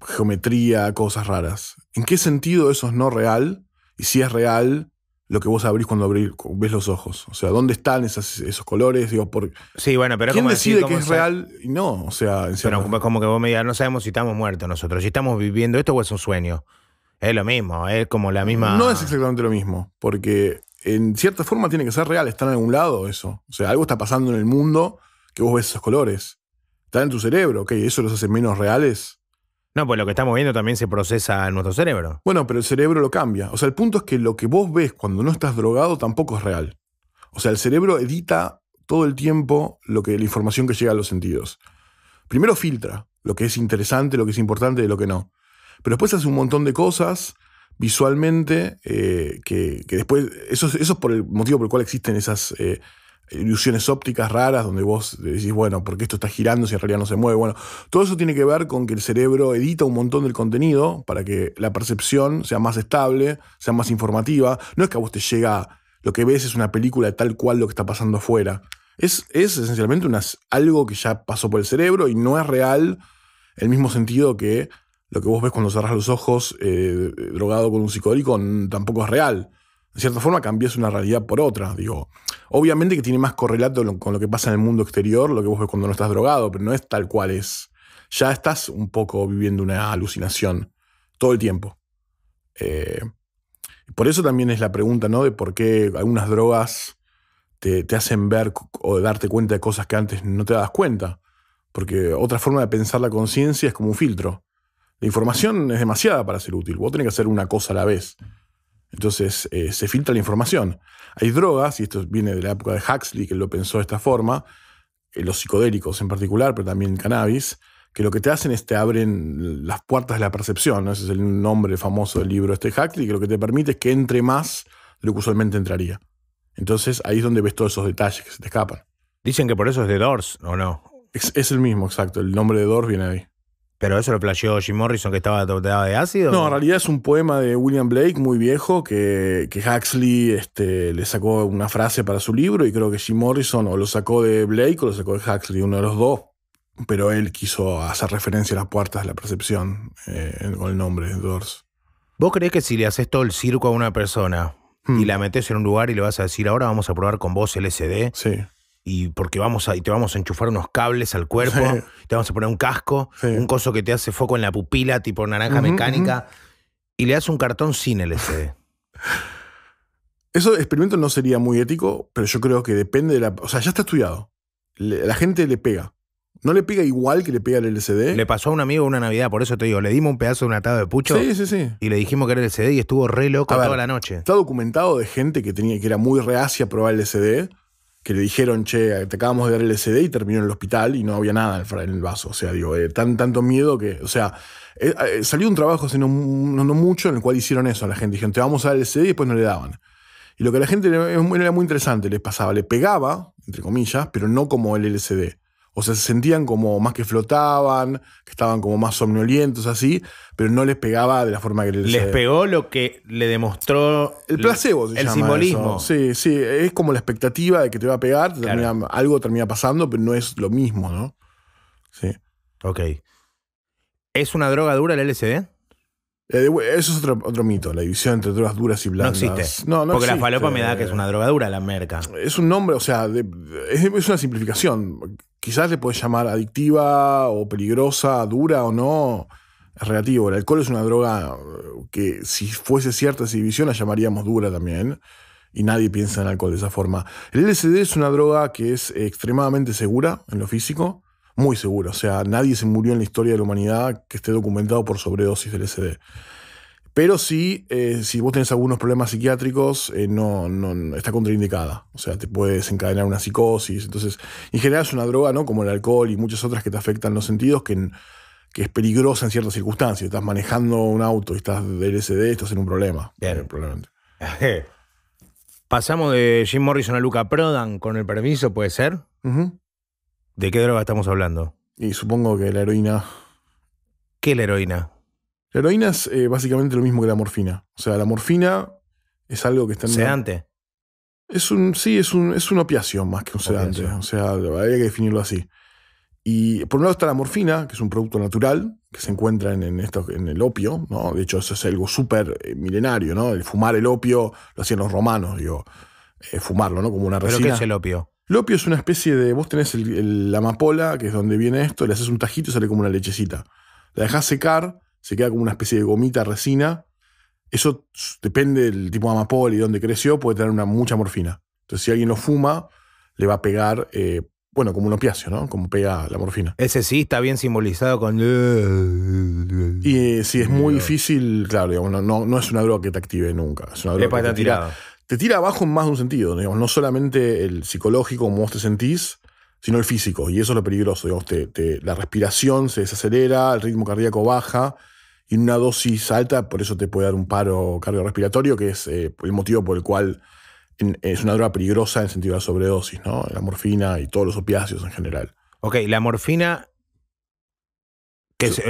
geometría, cosas raras. ¿En qué sentido eso es no real? Y si es real, lo que vos abrís cuando abrís, ves los ojos. O sea, ¿dónde están esos colores? Digo, por... Sí, bueno, pero ¿quién decide que es real y no? O sea, Pero como, como que vos me digas, no sabemos si estamos muertos nosotros, si estamos viviendo esto o es un sueño. Es lo mismo, es como la misma... No es exactamente lo mismo, porque en cierta forma tiene que ser real, está en algún lado eso. O sea, algo está pasando en el mundo que vos ves esos colores. Están en tu cerebro, ok, ¿eso los hace menos reales? No, pues lo que estamos viendo también se procesa en nuestro cerebro. Bueno, pero el cerebro lo cambia. O sea, el punto es que lo que vos ves cuando no estás drogado tampoco es real. O sea, el cerebro edita todo el tiempo lo que, la información que llega a los sentidos. Primero filtra lo que es interesante, lo que es importante y lo que no. Pero después hace un montón de cosas visualmente eh, que, después. Eso, es por el motivo por el cual existen esas eh, ilusiones ópticas raras donde vos decís, bueno, porque esto está girando si en realidad no se mueve? Bueno, todo eso tiene que ver con que el cerebro edita un montón del contenido para que la percepción sea más estable, sea más informativa. No es que a vos te llega, lo que ves es una película tal cual lo que está pasando afuera. Es, es esencialmente algo que ya pasó por el cerebro y no es real el mismo sentido que lo que vos ves cuando cerrás los ojos eh, drogado con un psicodélico tampoco es real de cierta forma cambias una realidad por otra. Digo, obviamente que tiene más correlato con lo que pasa en el mundo exterior, lo que vos ves cuando no estás drogado, pero no es tal cual es. Ya estás un poco viviendo una alucinación todo el tiempo. Eh, por eso también es la pregunta, ¿no? De por qué algunas drogas te, te hacen ver o darte cuenta de cosas que antes no te das cuenta. Porque otra forma de pensar la conciencia es como un filtro. La información es demasiada para ser útil. Vos tenés que hacer una cosa a la vez. Entonces eh, se filtra la información. Hay drogas, y esto viene de la época de Huxley, que lo pensó de esta forma, eh, los psicodélicos en particular, pero también cannabis, que lo que te hacen es te abren las puertas de la percepción, ese es el nombre famoso del libro este Huxley, que lo que te permite es que entre más lo que usualmente entraría. Entonces ahí es donde ves todos esos detalles que se te escapan. Dicen que por eso es de Doors, ¿o no? Es, es el mismo, exacto. El nombre de Doors viene ahí. ¿Pero eso lo plagió Jim Morrison que estaba toteado de ácido? No, en realidad es un poema de William Blake muy viejo que, que Huxley este, le sacó una frase para su libro y creo que Jim Morrison o lo sacó de Blake o lo sacó de Huxley, uno de los dos. Pero él quiso hacer referencia a las puertas de la percepción eh, con el nombre de Doors. ¿Vos crees que si le haces todo el circo a una persona y hmm. la metes en un lugar y le vas a decir ahora vamos a probar con vos el LSD? Sí y porque vamos a, te vamos a enchufar unos cables al cuerpo, te vamos a poner un casco, un coso que te hace foco en la pupila, tipo naranja mecánica, y le das un cartón sin LCD. Eso experimento no sería muy ético, pero yo creo que depende de la. O sea, ya está estudiado. la gente le pega. No le pega igual que le pega el LCD. Le pasó a un amigo una Navidad, por eso te digo, le dimos un pedazo de un atado de pucho. Y le dijimos que era el LCD y estuvo re loca toda la noche. Está documentado de gente que tenía, que era muy reacia a probar el LCD que le dijeron, che, te acabamos de dar el LSD y terminó en el hospital y no había nada en el vaso. O sea, digo, eh, tan, tanto miedo que, o sea, eh, eh, salió un trabajo hace no, mucho en el cual hicieron eso a la gente. Dijeron, te vamos a dar el SD y después no le daban. Y lo que a la gente era muy interesante, les pasaba, le pegaba, entre comillas, pero no como el LCD o sea, se sentían como más que flotaban, que estaban como más somnolientos, así, pero no les pegaba de la forma que les. Les eh, pegó lo que le demostró. El placebo, se El simbolismo. Sí, sí. Es como la expectativa de que te va a pegar, algo termina pasando, pero no es lo mismo, ¿no? Sí. Ok. ¿Es una droga dura el LSD? Eh, eso es otro, mito, la división entre drogas duras y blandas. No existe. porque la falopa me da que es una droga dura, la merca. Es un nombre, o sea, es, es, una simplificación. Quizás le puedes llamar adictiva o peligrosa, dura o no. Es relativo. El alcohol es una droga eh, que, si fuese cierta esa división, la llamaríamos dura también. Y nadie piensa en alcohol de esa forma. El LSD es una droga que es extremadamente segura en lo físico muy seguro. O sea, nadie se murió en la historia de la humanidad que esté documentado por sobredosis del SD. Pero sí, eh, si vos tenés algunos problemas psiquiátricos, eh, no, está contraindicada. O sea, te puede desencadenar una psicosis. Entonces, en general es una droga, ¿no? Como el alcohol y muchas otras que te afectan los sentidos, que, que es peligrosa en ciertas circunstancias. Estás manejando un auto y estás del SD, estás en un problema. Bien. Eh, probablemente. Pasamos de Jim Morrison a Luca Prodan, con el permiso, ¿puede ser? ¿De qué droga estamos hablando? Y supongo que la heroína. ¿Qué es la heroína? La heroína es eh, básicamente lo mismo que la morfina. O sea, la morfina es algo que está en. Sedante. Es un. Sí, es un, es un opiación más que un sedante. O sea, habría que definirlo así. Y por un lado está la morfina, que es un producto natural que se encuentra en, esto, en el opio, ¿no? De hecho, eso es algo súper eh, milenario, ¿no? El fumar el opio lo hacían los romanos, digo, eh, fumarlo, ¿no? Como una resina. ¿Pero qué es el opio? Lopio es una especie de. Vos tenés la amapola, que es donde viene esto, le haces un tajito y sale como una lechecita. La dejás secar, se queda como una especie de gomita, resina. Eso depende del tipo de amapola y dónde creció, puede tener una, mucha morfina. Entonces, si alguien lo fuma, le va a pegar, eh, bueno, como un opiáceo, ¿no? Como pega la morfina. Ese sí está bien simbolizado con. Y eh, si es muy difícil, claro, no, es una droga que te active nunca. Es una droga que te tira, te tira abajo en más de un sentido, digamos, no solamente el psicológico, como vos te sentís, sino el físico, y eso es lo peligroso, la respiración se desacelera, el ritmo cardíaco baja, y una dosis alta, por eso te puede dar un paro cardiorrespiratorio, que es eh, el motivo por el cual es una droga peligrosa en sentido de la sobredosis, ¿no? La morfina y todos los opiáceos en general. Ok, la morfina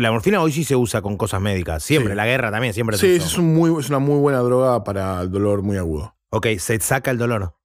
la morfina hoy sí se usa con cosas médicas, siempre, la guerra también, siempre. Sí, se Es, es, una muy buena droga para el dolor muy agudo. Ok, se saca el dolor.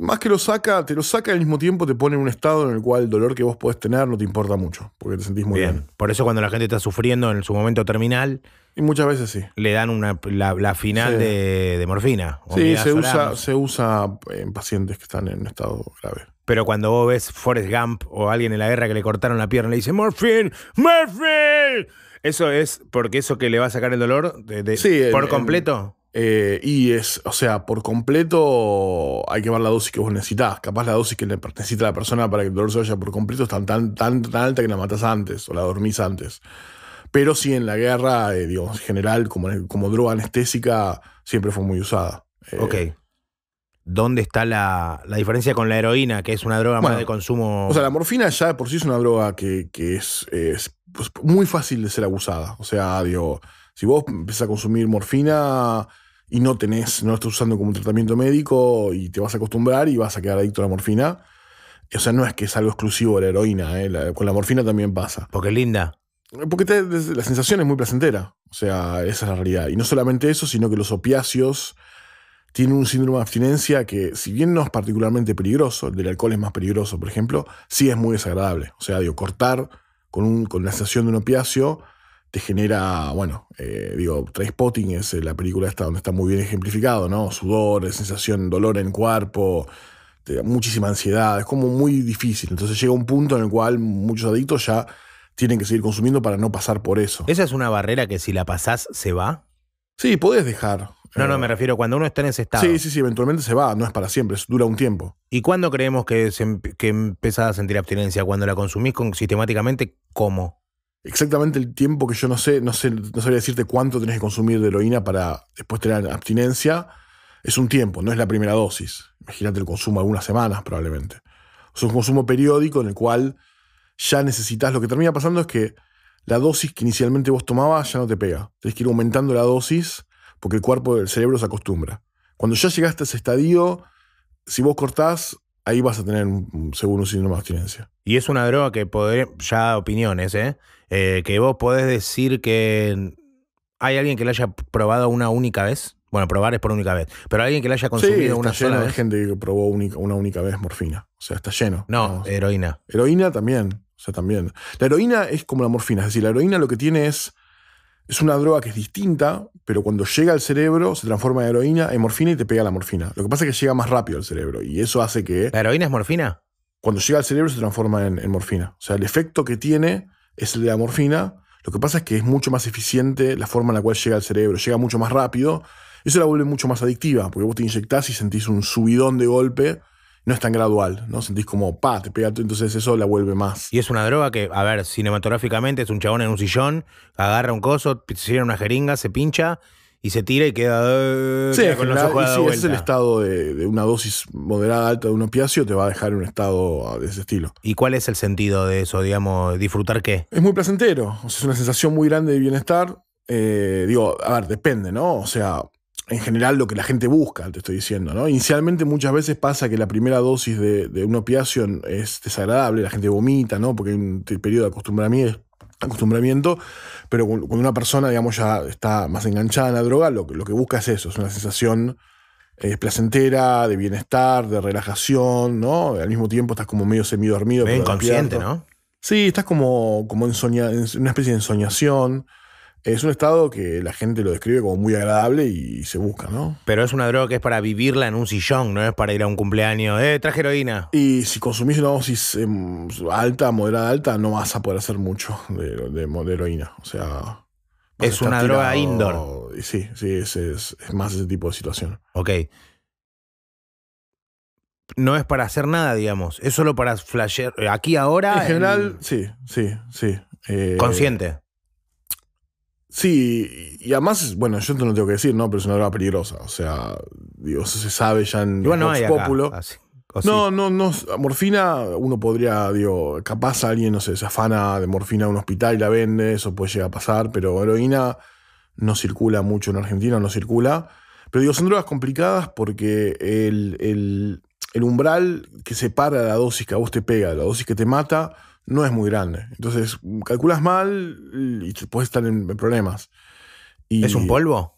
Más que lo saca, te lo saca al mismo tiempo, te pone en un estado en el cual el dolor que vos podés tener no te importa mucho, porque te sentís muy bien. Por eso cuando la gente está sufriendo en su momento terminal. Y muchas veces sí. Le dan una, la, final de, morfina. Sí, se usa, se usa en pacientes que están en un estado grave. Pero cuando vos ves Forrest Gump o alguien en la guerra que le cortaron la pierna, y le dice, Morfin, Morfin. Eso es porque eso que le va a sacar el dolor de, por completo. Eh, y es, o sea, por completo hay que ver la dosis que vos necesitas. Capaz la dosis que necesita la persona para que el dolor se vaya por completo es tan, tan, alta que la matas antes o la dormís antes. Pero sí, en la guerra, eh, en general, como, como droga anestésica, siempre fue muy usada. Eh, ok. ¿Dónde está la, diferencia con la heroína, que es una droga más de consumo? O sea, la morfina ya por sí es una droga que, es, pues, muy fácil de ser abusada. O sea, digo si vos empezás a consumir morfina y no tenés, no lo estás usando como un tratamiento médico y te vas a acostumbrar y vas a quedar adicto a la morfina. O sea, no es que es algo exclusivo de la heroína, ¿eh? con la morfina también pasa. Porque linda. Eh, porque la sensación es muy placentera. O sea, esa es la realidad. Y no solamente eso, sino que los opiáceos tienen un síndrome de abstinencia que, si bien no es particularmente peligroso, el del alcohol es más peligroso, por ejemplo, sí es muy desagradable. O sea, digo, cortar con, con la sensación de un opiáceo te genera, bueno, eh, digo digo, Trainspotting es eh, la película esta donde está muy bien ejemplificado, ¿no? Sudor, sensación, dolor en el cuerpo, muchísima ansiedad, es como muy difícil. Entonces llega un punto en el cual muchos adictos ya tienen que seguir consumiendo para no pasar por eso. ¿Esa es una barrera que si la pasás se va? Sí, podés dejar. No, no, eh, me refiero cuando uno está en ese estado. Sí, sí, sí, eventualmente se va, no es para siempre, dura un tiempo. ¿Y cuándo creemos em, que, empezás a sentir abstinencia? ¿Cuando la consumís con, sistemáticamente? ¿Cómo? exactamente el tiempo que yo no sé, no sé, no sabría decirte cuánto tenés que consumir de heroína para después tener abstinencia, es un tiempo, no es la primera dosis. Imagínate el consumo algunas semanas probablemente. es un consumo periódico en el cual ya necesitas. Lo que termina pasando es que la dosis que inicialmente vos tomabas ya no te pega. tienes que ir aumentando la dosis porque el cuerpo, el cerebro se acostumbra. Cuando ya llegaste a ese estadio, si vos cortás, ahí vas a tener un un síndrome de abstinencia. Y es una droga que podría, ya opiniones, ¿eh? Eh, que vos podés decir que hay alguien que la haya probado una única vez. Bueno, probar es por única vez. Pero alguien que la haya consumido una lleno de gente que probó una única vez morfina. O sea, está lleno. No, heroína. Heroína también. O sea, también. La heroína es como la morfina. Es decir, la heroína lo que tiene es. Es una droga que es distinta, pero cuando llega al cerebro se transforma en heroína, en morfina y te pega la morfina. Lo que pasa es que llega más rápido al cerebro y eso hace que. ¿La heroína es morfina? Cuando llega al cerebro se transforma en, en morfina. O sea, el efecto que tiene es el de la morfina. Lo que pasa es que es mucho más eficiente la forma en la cual llega al cerebro, llega mucho más rápido. Eso la vuelve mucho más adictiva, porque vos te inyectás y sentís un subidón de golpe, no es tan gradual, ¿no? Sentís como, pa, te pega, entonces eso la vuelve más. Y es una droga que, a ver, cinematográficamente es un chabón en un sillón, agarra un coso, se una jeringa, se pincha y se tira y queda, eh, sí, con los y si es el estado de, una dosis moderada alta de un opiáceo te va a dejar en un estado de ese estilo. ¿Y cuál es el sentido de eso, digamos, disfrutar qué? Es muy placentero, es una sensación muy grande de bienestar. Eh, digo, a ver, depende, ¿no? O sea, en general lo que la gente busca, te estoy diciendo, ¿no? Inicialmente muchas veces pasa que la primera dosis de, un opiáceo es desagradable, la gente vomita, ¿no? Porque hay un periodo de acostumbramiento pero cuando una persona, digamos, ya está más enganchada en la droga, lo, lo que busca es eso, es una sensación eh, placentera, de bienestar, de relajación, ¿no? Al mismo tiempo estás como medio semidormido. Medio inconsciente, ¿no? Sí, estás como, como en, en una especie de ensoñación. Es un estado que la gente lo describe como muy agradable y se busca, ¿no? Pero es una droga que es para vivirla en un sillón, no es para ir a un cumpleaños. ¡Eh, traje heroína! Y si consumís una dosis em, alta, moderada, alta, no vas a poder hacer mucho de, de, heroína. O sea. Es una droga indoor. sí, sí, es, más ese tipo de situación. Ok. No es para hacer nada, digamos. Es solo para flasher eh, Aquí ahora. En general, sí, sí, sí. Eh, Consciente. Sí, y además, bueno, yo no tengo que decir, ¿no? Pero es una droga peligrosa. O sea, digo, se sabe ya en el no populo. no, no, no. Morfina, uno podría, digo, capaz alguien, no sé, se afana de morfina a un hospital y la vende, eso puede llegar a pasar, pero heroína no circula mucho en Argentina, no circula. Pero digo, son drogas complicadas porque el, el umbral que separa la dosis que a vos te pega, la dosis que te mata, no es muy grande. Entonces, calculas mal y te puedes estar en, problemas. ¿Es un polvo?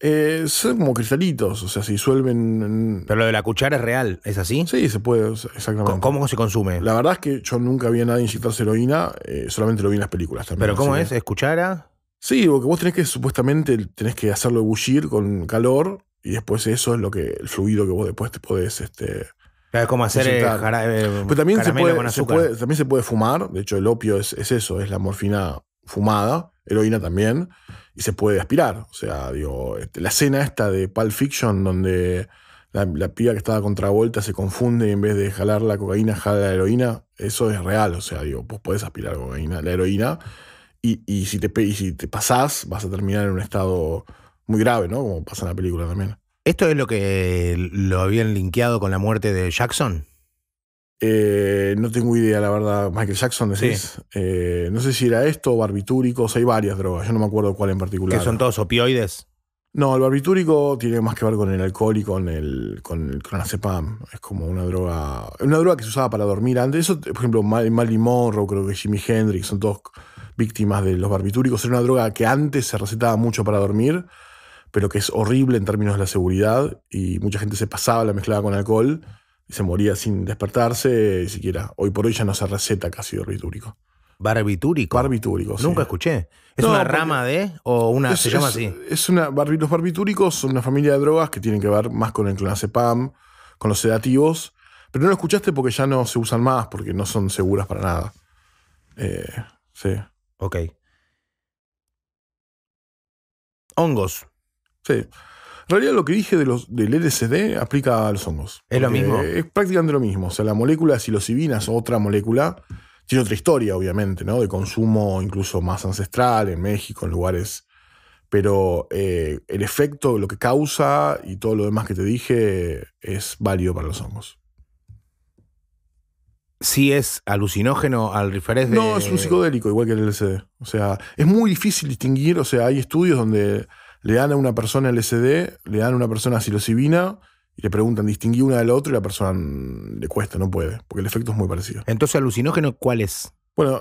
Eh, son como cristalitos, o sea, se disuelven. Pero lo de la cuchara es real, ¿es así? Sí, se puede, exactamente. ¿Cómo se consume? La verdad es que yo nunca vi a nadie inyectarse heroína, eh, solamente lo vi en las películas también. ¿Pero cómo es? ¿Es cuchara? Sí, porque vos tenés que supuestamente tenés que hacerlo bullir con calor y después eso es lo que el fluido que vos después te podés este, cómo hacer eh, eh, también se puede, también se puede fumar. De hecho, el opio es, eso, es la morfina fumada, heroína también, y se puede aspirar. O sea, digo, este, la escena esta de Pulp Fiction, donde la, la piba que estaba contravuelta se confunde y en vez de jalar la cocaína, jala la heroína, eso es real. O sea, digo, pues puedes aspirar cocaína, la heroína, y, si te, y si te pasás, vas a terminar en un estado muy grave, ¿no? Como pasa en la película también. ¿Esto es lo que lo habían linkeado con la muerte de Jackson? Eh, no tengo idea, la verdad, Michael Jackson, eh, no sé si era esto o barbitúricos, hay varias drogas, yo no me acuerdo cuál en particular. ¿Que son todos opioides? No, el barbitúrico tiene más que ver con el alcohol y con el, con el clonazepam. Es como una droga. Una droga que se usaba para dormir antes. Eso, por ejemplo, Marilyn Monroe, creo que Jimi Hendrix, son todos víctimas de los barbitúricos. Era una droga que antes se recetaba mucho para dormir pero que es horrible en términos de la seguridad y mucha gente se pasaba, la mezclaba con alcohol y se moría sin despertarse ni siquiera. Hoy por hoy ya no se receta casi barbitúrico. Barbitúrico. Barbitúrico. Nunca escuché. ¿Es una rama de o una se llama así? Es una, los barbitúricos son una familia de drogas que tienen que ver más con el clonazepam, con los sedativos, pero no lo escuchaste porque ya no se usan más, porque no son seguras para nada. Eh, sí. Ok. Hongos. Sí. En realidad lo que dije de los, del LSD aplica a los hongos. Es lo mismo. Es prácticamente lo mismo. O sea, la molécula de psilocibina es otra molécula. Tiene otra historia, obviamente, ¿no? De consumo incluso más ancestral en México, en lugares. Pero eh, el efecto, lo que causa y todo lo demás que te dije es válido para los hongos. ¿Sí es alucinógeno al referés de.? No, es un psicodélico, igual que el LSD. O sea, es muy difícil distinguir. O sea, hay estudios donde le dan a una persona LSD, le dan a una persona psilocibina y le preguntan, distinguir una de la otra y la persona mm, le cuesta, no puede, porque el efecto es muy parecido. Entonces, alucinógeno, ¿cuál es? Bueno,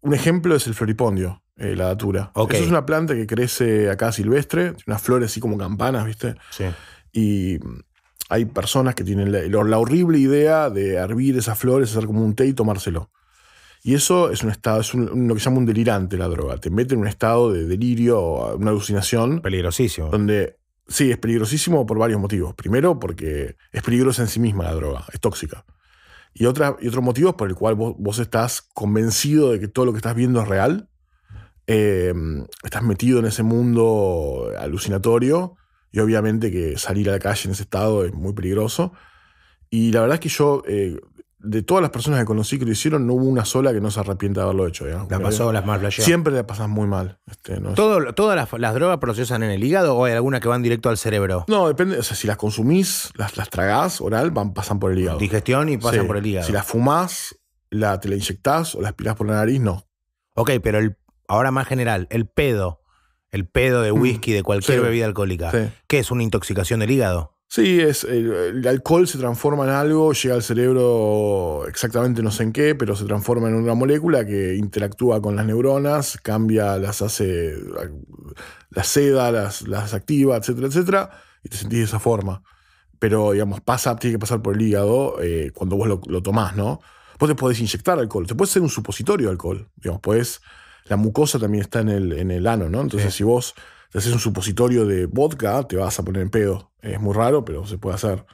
un ejemplo es el floripondio, eh, la datura. Eso es una planta que crece acá silvestre, tiene unas flores así como campanas, ¿viste? Sí. Y mm, hay personas que tienen la, la horrible idea de hervir esas flores, hacer como un té y tomárselo. Y eso es un estado, es lo que se llama un delirante la droga. Te mete en un estado de delirio, una alucinación. Peligrosísimo. Donde sí, es peligrosísimo por varios motivos. Primero, porque es peligrosa en sí misma la droga, es tóxica. Y, otra, y otro motivo por el cual vos, estás convencido de que todo lo que estás viendo es real. Em, estás metido en ese mundo alucinatorio y obviamente que salir a la calle en ese estado es muy peligroso. Y la verdad es que yo eh, de todas las personas que conocí que lo hicieron, no hubo una sola que no se arrepiente de haberlo hecho. ¿no? La pasó las más flasheadas. Siempre la pasas muy mal. Este, ¿Todas las, drogas procesan en el hígado o hay algunas que van directo al cerebro? No, depende. O sea, si las consumís, las, las tragás oral, van, pasan por el hígado. Digestión y pasan por el hígado. Si las fumás, la, te la inyectás o la aspirás por la nariz, no. Ok, pero el, ahora más general, el pedo, el pedo de mm. whisky, de cualquier bebida alcohólica, que ¿qué es una intoxicación del hígado? Sí, es, el, alcohol se transforma en algo, llega al cerebro exactamente no sé en qué, pero se transforma en una molécula que interactúa con las neuronas, cambia, las hace, las seda, las, las activa, etcétera, etcétera, y te sentís de esa forma. Pero, digamos, pasa, tiene que pasar por el hígado eh, cuando vos lo, tomás, ¿no? Vos te podés inyectar alcohol, te puede hacer un supositorio de alcohol, digamos, podés, la mucosa también está en el, en el ano, ¿no? Entonces, si vos es haces un supositorio de vodka, te vas a poner en pedo. Es muy raro, pero se puede hacer.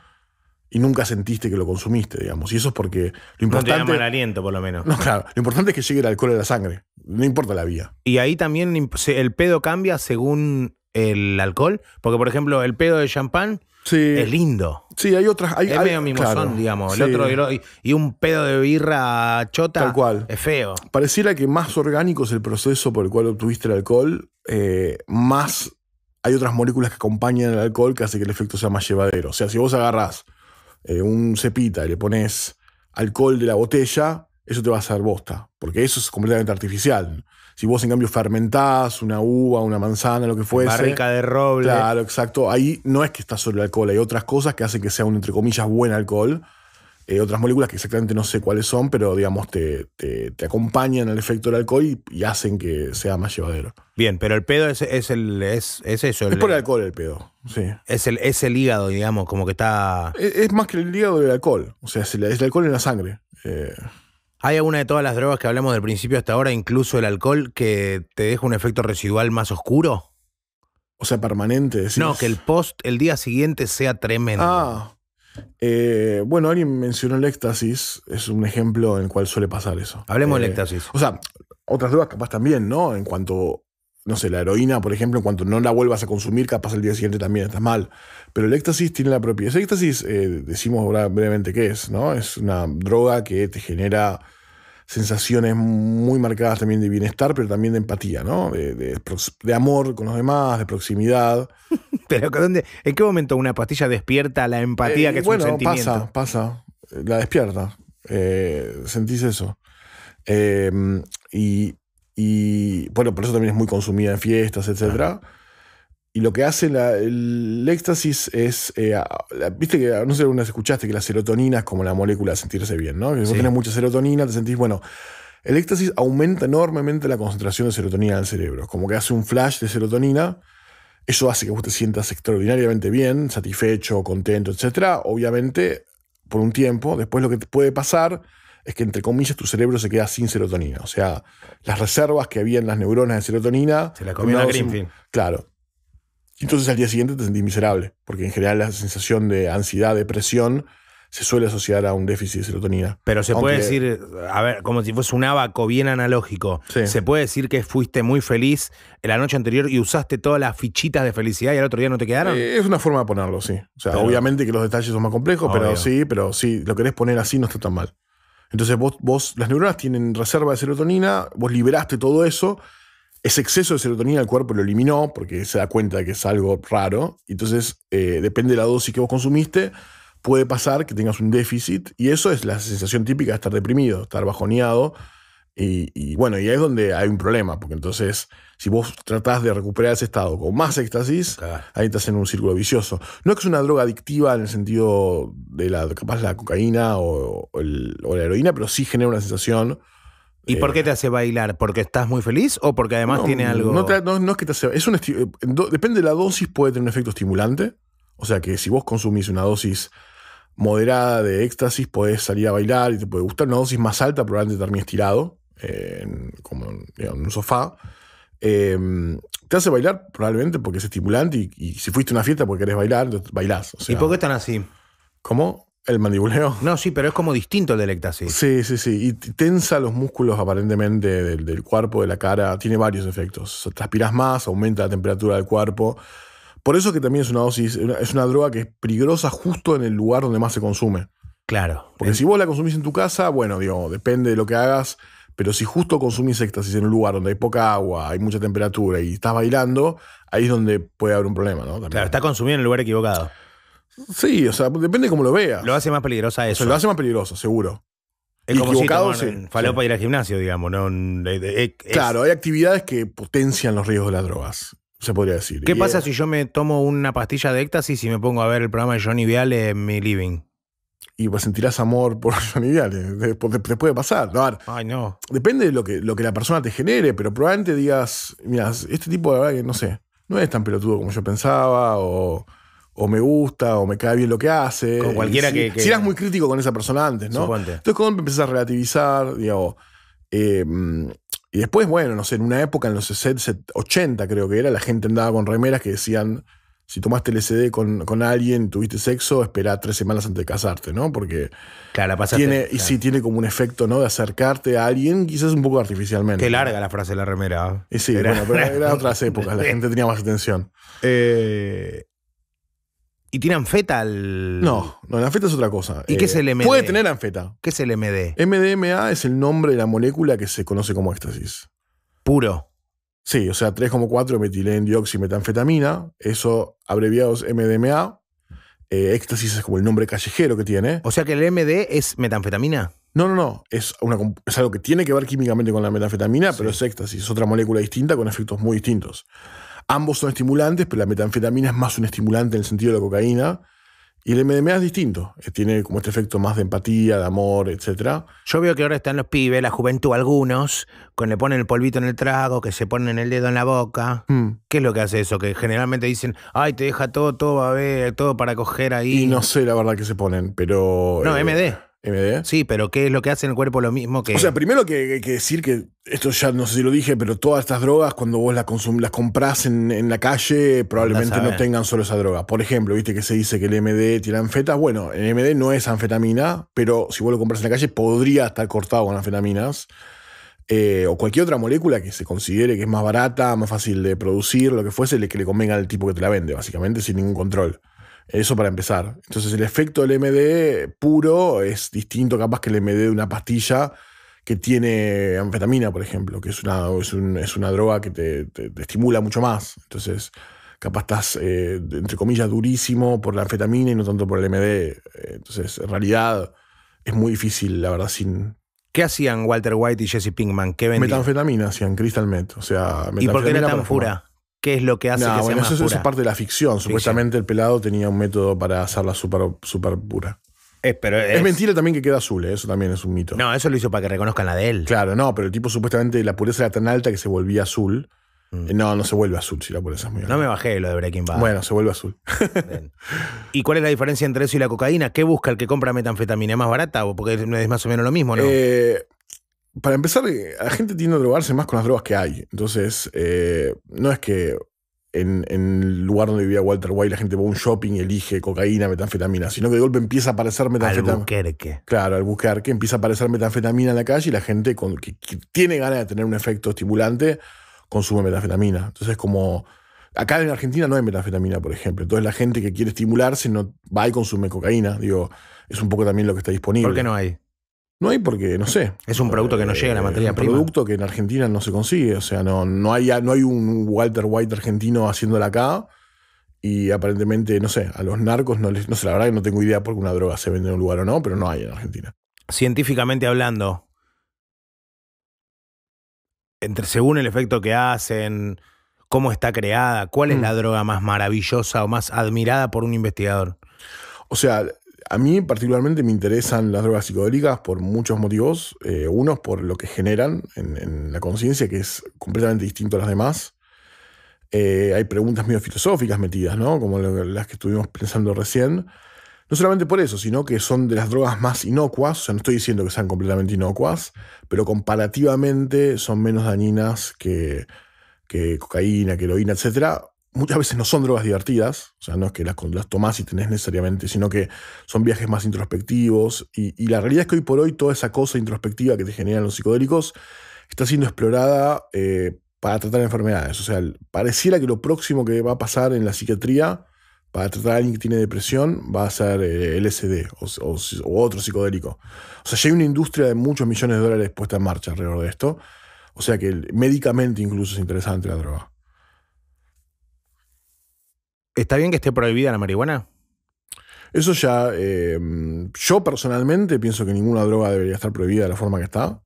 Y nunca sentiste que lo consumiste, digamos. Y eso es porque lo importante. No te mal aliento, por lo menos. No, claro. Lo importante es que llegue el alcohol a la sangre. No importa la vía. Y ahí también el pedo cambia según el alcohol. Porque, por ejemplo, el pedo de champán es lindo. Sí, hay otras. es medio mimosón, digamos. otro y, un pedo de birra chota. Tal cual. Es feo. Pareciera que más orgánico es el proceso por el cual obtuviste el alcohol, eh, más hay otras moléculas que acompañan el alcohol que hace que el efecto sea más llevadero. O sea, si vos agarrás eh, un cepita y le pones alcohol de la botella, eso te va a hacer bosta. Porque eso es completamente artificial. Si vos, en cambio, fermentás una uva, una manzana, lo que fuese. Barrica de roble. Claro, exacto. Ahí no es que está solo el alcohol, hay otras cosas que hacen que sea un, entre comillas, buen alcohol. Eh, otras moléculas que exactamente no sé cuáles son, pero digamos, te, acompañan al efecto del alcohol y, hacen que sea más llevadero. Bien, pero el pedo es, el, es, es eso. es por el alcohol el pedo, sí. Es el, el hígado, digamos, como que está. Es, más que el hígado del alcohol. O sea, es el, alcohol en la sangre. Eh, hay alguna de todas las drogas que hablamos del principio hasta ahora, incluso el alcohol, que te deja un efecto residual más oscuro. O sea, permanente. No, que el post, el día siguiente sea tremendo. Ah. Eh, bueno, alguien mencionó el éxtasis, es un ejemplo en el cual suele pasar eso. Hablemos del eh, éxtasis. O sea, otras drogas capaz también, ¿no? En cuanto, no sé, la heroína, por ejemplo, en cuanto no la vuelvas a consumir, capaz el día siguiente también estás mal. Pero el éxtasis tiene la propiedad. El éxtasis, eh, decimos brevemente qué es, ¿no? Es una droga que te genera sensaciones muy marcadas también de bienestar, pero también de empatía, ¿no? De, amor con los demás, de proximidad. pero ¿dónde, ¿en qué momento una pastilla despierta la empatía eh, que es un sentimiento? Pasa, pasa. Eh, la despierta. sentís eso. y, bueno, por eso también es muy consumida en fiestas, etc y lo que hace el, éxtasis es, eh, viste que, no sé, escuchaste que la serotonina es como la molécula de sentirse bien, ¿no? Que si vos tenés mucha serotonina, te sentís, bueno, el éxtasis aumenta enormemente la concentración de serotonina en el cerebro, como que hace un flash de serotonina, eso hace que vos te sientas extraordinariamente bien, satisfecho, contento, etc. Obviamente, por un tiempo, después lo que te puede pasar es que, entre comillas, tu cerebro se queda sin serotonina, o sea, las reservas que había en las neuronas de serotonina... Se la comió la Greenfield. Claro entonces al día siguiente te sentís miserable, porque en general la sensación de ansiedad, depresión, se suele asociar a un déficit de serotonina. Pero se puede decir, a ver, como si fuese un abaco bien analógico, se puede decir que fuiste muy feliz la noche anterior y usaste todas las fichitas de felicidad y al otro día no te quedaron. Eh, es una forma de ponerlo, sí. O sea, obviamente que los detalles son más complejos, pero sí, pero sí, lo querés poner así no está tan mal. Entonces vos, vos, las neuronas tienen reserva de serotonina, vos liberaste todo eso ese exceso de serotonina el cuerpo lo eliminó porque se da cuenta de que es algo raro. Entonces, eh, depende de la dosis que vos consumiste, puede pasar que tengas un déficit. Y eso es la sensación típica de estar deprimido, estar bajoneado. Y, bueno, y ahí es donde hay un problema, porque entonces, si vos tratás de recuperar ese estado con más éxtasis, ahí estás en un círculo vicioso. No es que es una droga adictiva en el sentido de la, capaz la cocaína o, o la heroína, pero sí genera una sensación ¿Y por qué eh. te hace bailar? ¿Porque estás muy feliz o porque además tiene algo.? No, es que te hace. Es eh, depende de la dosis, puede tener un efecto estimulante. O sea que si vos consumís una dosis moderada de éxtasis, podés salir a bailar y te puede gustar. Una dosis más alta, probablemente termines estirado eh, como en, un sofá. Em, te hace bailar, probablemente porque es estimulante y, si fuiste a una fiesta porque querés bailar, bailás. ¿Y por qué están así? ¿Cómo? El mandibuleo. No, sí, pero es como distinto el del éctasis. Sí, sí, sí. Y tensa los músculos aparentemente del, cuerpo, de la cara. Tiene varios efectos. Transpiras más, aumenta la temperatura del cuerpo. Por eso que también es una dosis, es una droga que es peligrosa justo en el lugar donde más se consume. Claro. Porque si vos la consumís en tu casa, bueno, digo, depende de lo que hagas, pero si justo consumís éctasis en un lugar donde hay poca agua, hay mucha temperatura y estás bailando, ahí es donde puede haber un problema, ¿no? Claro, está consumido en el lugar equivocado. Sí, o sea, depende de cómo lo veas. Lo hace más peligrosa eso. lo hace más peligroso, seguro. Es como equivocado, si ir al gimnasio, digamos. ¿no? claro, hay actividades que potencian los riesgos de las drogas, se podría decir. ¿Qué pasa eh, si yo me tomo una pastilla de éxtasis y me pongo a ver el programa de Johnny Viale en mi living? Y pues sentirás amor por Johnny Viale. Después puede pasar. No, Ay, no. Depende de lo que, lo que la persona te genere, pero probablemente digas, mira, este tipo, la verdad que no sé, no es tan pelotudo como yo pensaba, o o me gusta, o me cae bien lo que hace. O cualquiera que, Si eras muy crítico con esa persona antes, ¿no? Entonces, cuando empezás a relativizar, eh, y después, bueno, no sé, en una época, en los 80 creo que era, la gente andaba con remeras que decían, si tomaste LSD con, con alguien, tuviste sexo, espera tres semanas antes de casarte, ¿no? Porque claro, pasa tiene, y sí tiene como un efecto, ¿no? De acercarte a alguien, quizás un poco artificialmente. Qué larga la frase de la remera. ¿eh? sí, era, bueno, pero otras épocas, la gente tenía más atención. Eh, ¿Y tiene anfeta al...? No, no, la anfeta es otra cosa. ¿Y qué es el eh, MD? Puede tener anfeta. ¿Qué es el MD? MDMA es el nombre de la molécula que se conoce como éxtasis. Puro. Sí, o sea, 3,4 metilén metanfetamina eso abreviado es MDMA. Eh, éxtasis es como el nombre callejero que tiene. O sea que el MD es metanfetamina. No, no, no. Es, una, es algo que tiene que ver químicamente con la metanfetamina, pero es éxtasis. Es otra molécula distinta con efectos muy distintos. Ambos son estimulantes, pero la metanfetamina es más un estimulante en el sentido de la cocaína. Y el MDMA es distinto, eh, tiene como este efecto más de empatía, de amor, etc. Yo veo que ahora están los pibes, la juventud, algunos, cuando le ponen el polvito en el trago, que se ponen el dedo en la boca. Hmm. ¿Qué es lo que hace eso? Que generalmente dicen, ay, te deja todo, todo, todo para coger ahí. Y no sé la verdad que se ponen, pero... No, eh, MD. MD? Sí, pero ¿qué es lo que hace en el cuerpo lo mismo que.? O sea, primero que, que decir que, esto ya no sé si lo dije, pero todas estas drogas, cuando vos las, compras en, la calle, probablemente no tengan solo esa droga. Por ejemplo, viste que se dice que el MD tiene anfetas. Bueno, el MD no es anfetamina, pero si vos lo compras en la calle, podría estar cortado con anfetaminas. Eh, o cualquier otra molécula que se considere que es más barata, más fácil de producir, lo que fuese, que le convenga al tipo que te la vende, básicamente, sin ningún control. Eso para empezar. Entonces el efecto del MD puro es distinto capaz que el MD de una pastilla que tiene anfetamina, por ejemplo, que es una, es, una droga que te, estimula mucho más. Entonces capaz estás, eh, entre comillas, durísimo por la anfetamina y no tanto por el MD. Entonces en realidad es muy difícil, la verdad, sin, ¿Qué hacían Walter White y Jesse Pinkman? ¿Qué vendían? Metanfetamina hacían, crystal meth. O sea, ¿Y por qué era tan pura? qué es lo que hace que sea más eso, Eso es parte de la ficción. Supuestamente el pelado tenía un método para hacerla súper super pura. Eh, es, pero es, mentira también que queda azul, eh, eso también es un mito. No, eso lo hizo para que reconozcan la de él. Claro, no, pero el tipo supuestamente la pureza era tan alta que se volvía azul. Mm. Eh, no, no se vuelve azul si la pureza es muy alta. No me bajé lo de Breaking Bad. Bueno, se vuelve azul. ¿Y cuál es la diferencia entre eso y la cocaína? ¿Qué busca el que compra metanfetamina? ¿Es más barata? Porque es más o menos lo mismo, ¿no? Eh, para empezar, eh, la gente tiende a drogarse más con las drogas que hay. Entonces, eh, no es que en, el lugar donde vivía Walter White la gente va a un shopping y elige cocaína, metanfetamina, sino que de golpe empieza a aparecer metanfetamina. que, Claro, al que empieza a aparecer metanfetamina en la calle y la gente con, que, tiene ganas de tener un efecto estimulante consume metanfetamina. Entonces, como acá en Argentina no hay metanfetamina, por ejemplo. Entonces, la gente que quiere estimularse no va y consume cocaína. Digo, es un poco también lo que está disponible. ¿Por qué no hay? No hay porque, no sé. Es un producto que no llega a la eh, materia prima. Es un producto que en Argentina no se consigue. O sea, no, no, hay, no hay un Walter White argentino haciéndola acá. Y aparentemente, no sé, a los narcos no les. No sé, la verdad que no tengo idea por qué una droga se vende en un lugar o no, pero no hay en Argentina. Científicamente hablando, entre, según el efecto que hacen, cómo está creada, cuál es mm. la droga más maravillosa o más admirada por un investigador. O sea, a mí particularmente me interesan las drogas psicodélicas por muchos motivos. Eh, uno unos por lo que generan en, la conciencia, que es completamente distinto a las demás. Eh, hay preguntas medio filosóficas metidas, ¿no? Como las que estuvimos pensando recién. No solamente por eso, sino que son de las drogas más inocuas, o sea, no estoy diciendo que sean completamente inocuas, pero comparativamente son menos dañinas que, que cocaína, que heroína, etc muchas veces no son drogas divertidas, o sea, no es que las, tomás y tenés necesariamente, sino que son viajes más introspectivos. Y, la realidad es que hoy por hoy toda esa cosa introspectiva que te generan los psicodélicos está siendo explorada eh, para tratar enfermedades. O sea, pareciera que lo próximo que va a pasar en la psiquiatría para tratar a alguien que tiene depresión va a ser eh, el LSD o, o, otro psicodélico. O sea, ya hay una industria de muchos millones de dólares puesta en marcha alrededor de esto. O sea que médicamente incluso es interesante la droga. ¿Está bien que esté prohibida la marihuana? Eso ya, eh, yo personalmente pienso que ninguna droga debería estar prohibida de la forma que está.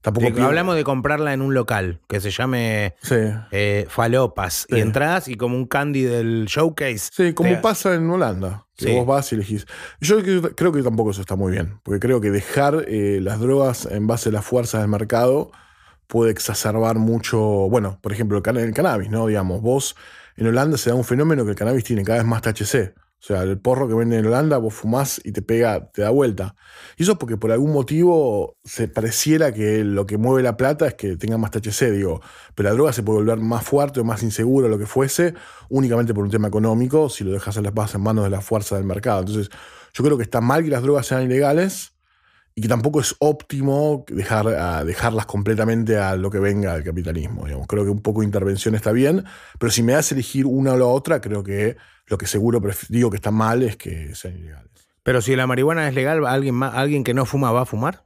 Tampoco hablamos de comprarla en un local que se llame eh, Falopas. Y entras y como un candy del showcase. Sí, como pasa en Holanda. Que vos vas y elegís. Yo creo que tampoco eso está muy bien. Porque creo que dejar eh, las drogas en base a las fuerzas del mercado puede exacerbar mucho. Bueno, por ejemplo, el cannabis, ¿no? Digamos, vos en Holanda se da un fenómeno que el cannabis tiene cada vez más THC. O sea, el porro que venden en Holanda, vos fumás y te pega, te da vuelta. Y eso porque por algún motivo se pareciera que lo que mueve la plata es que tenga más THC, digo. Pero la droga se puede volver más fuerte o más insegura, lo que fuese, únicamente por un tema económico, si lo dejas en las bases en manos de la fuerza del mercado. Entonces, yo creo que está mal que las drogas sean ilegales, y tampoco es óptimo dejar, ah, dejarlas completamente a lo que venga del capitalismo. Digamos. Creo que un poco de intervención está bien, pero si me das elegir una o la otra, creo que lo que seguro digo que está mal es que sean ilegales. Pero si la marihuana es legal, ¿alguien, más, alguien que no fuma va a fumar?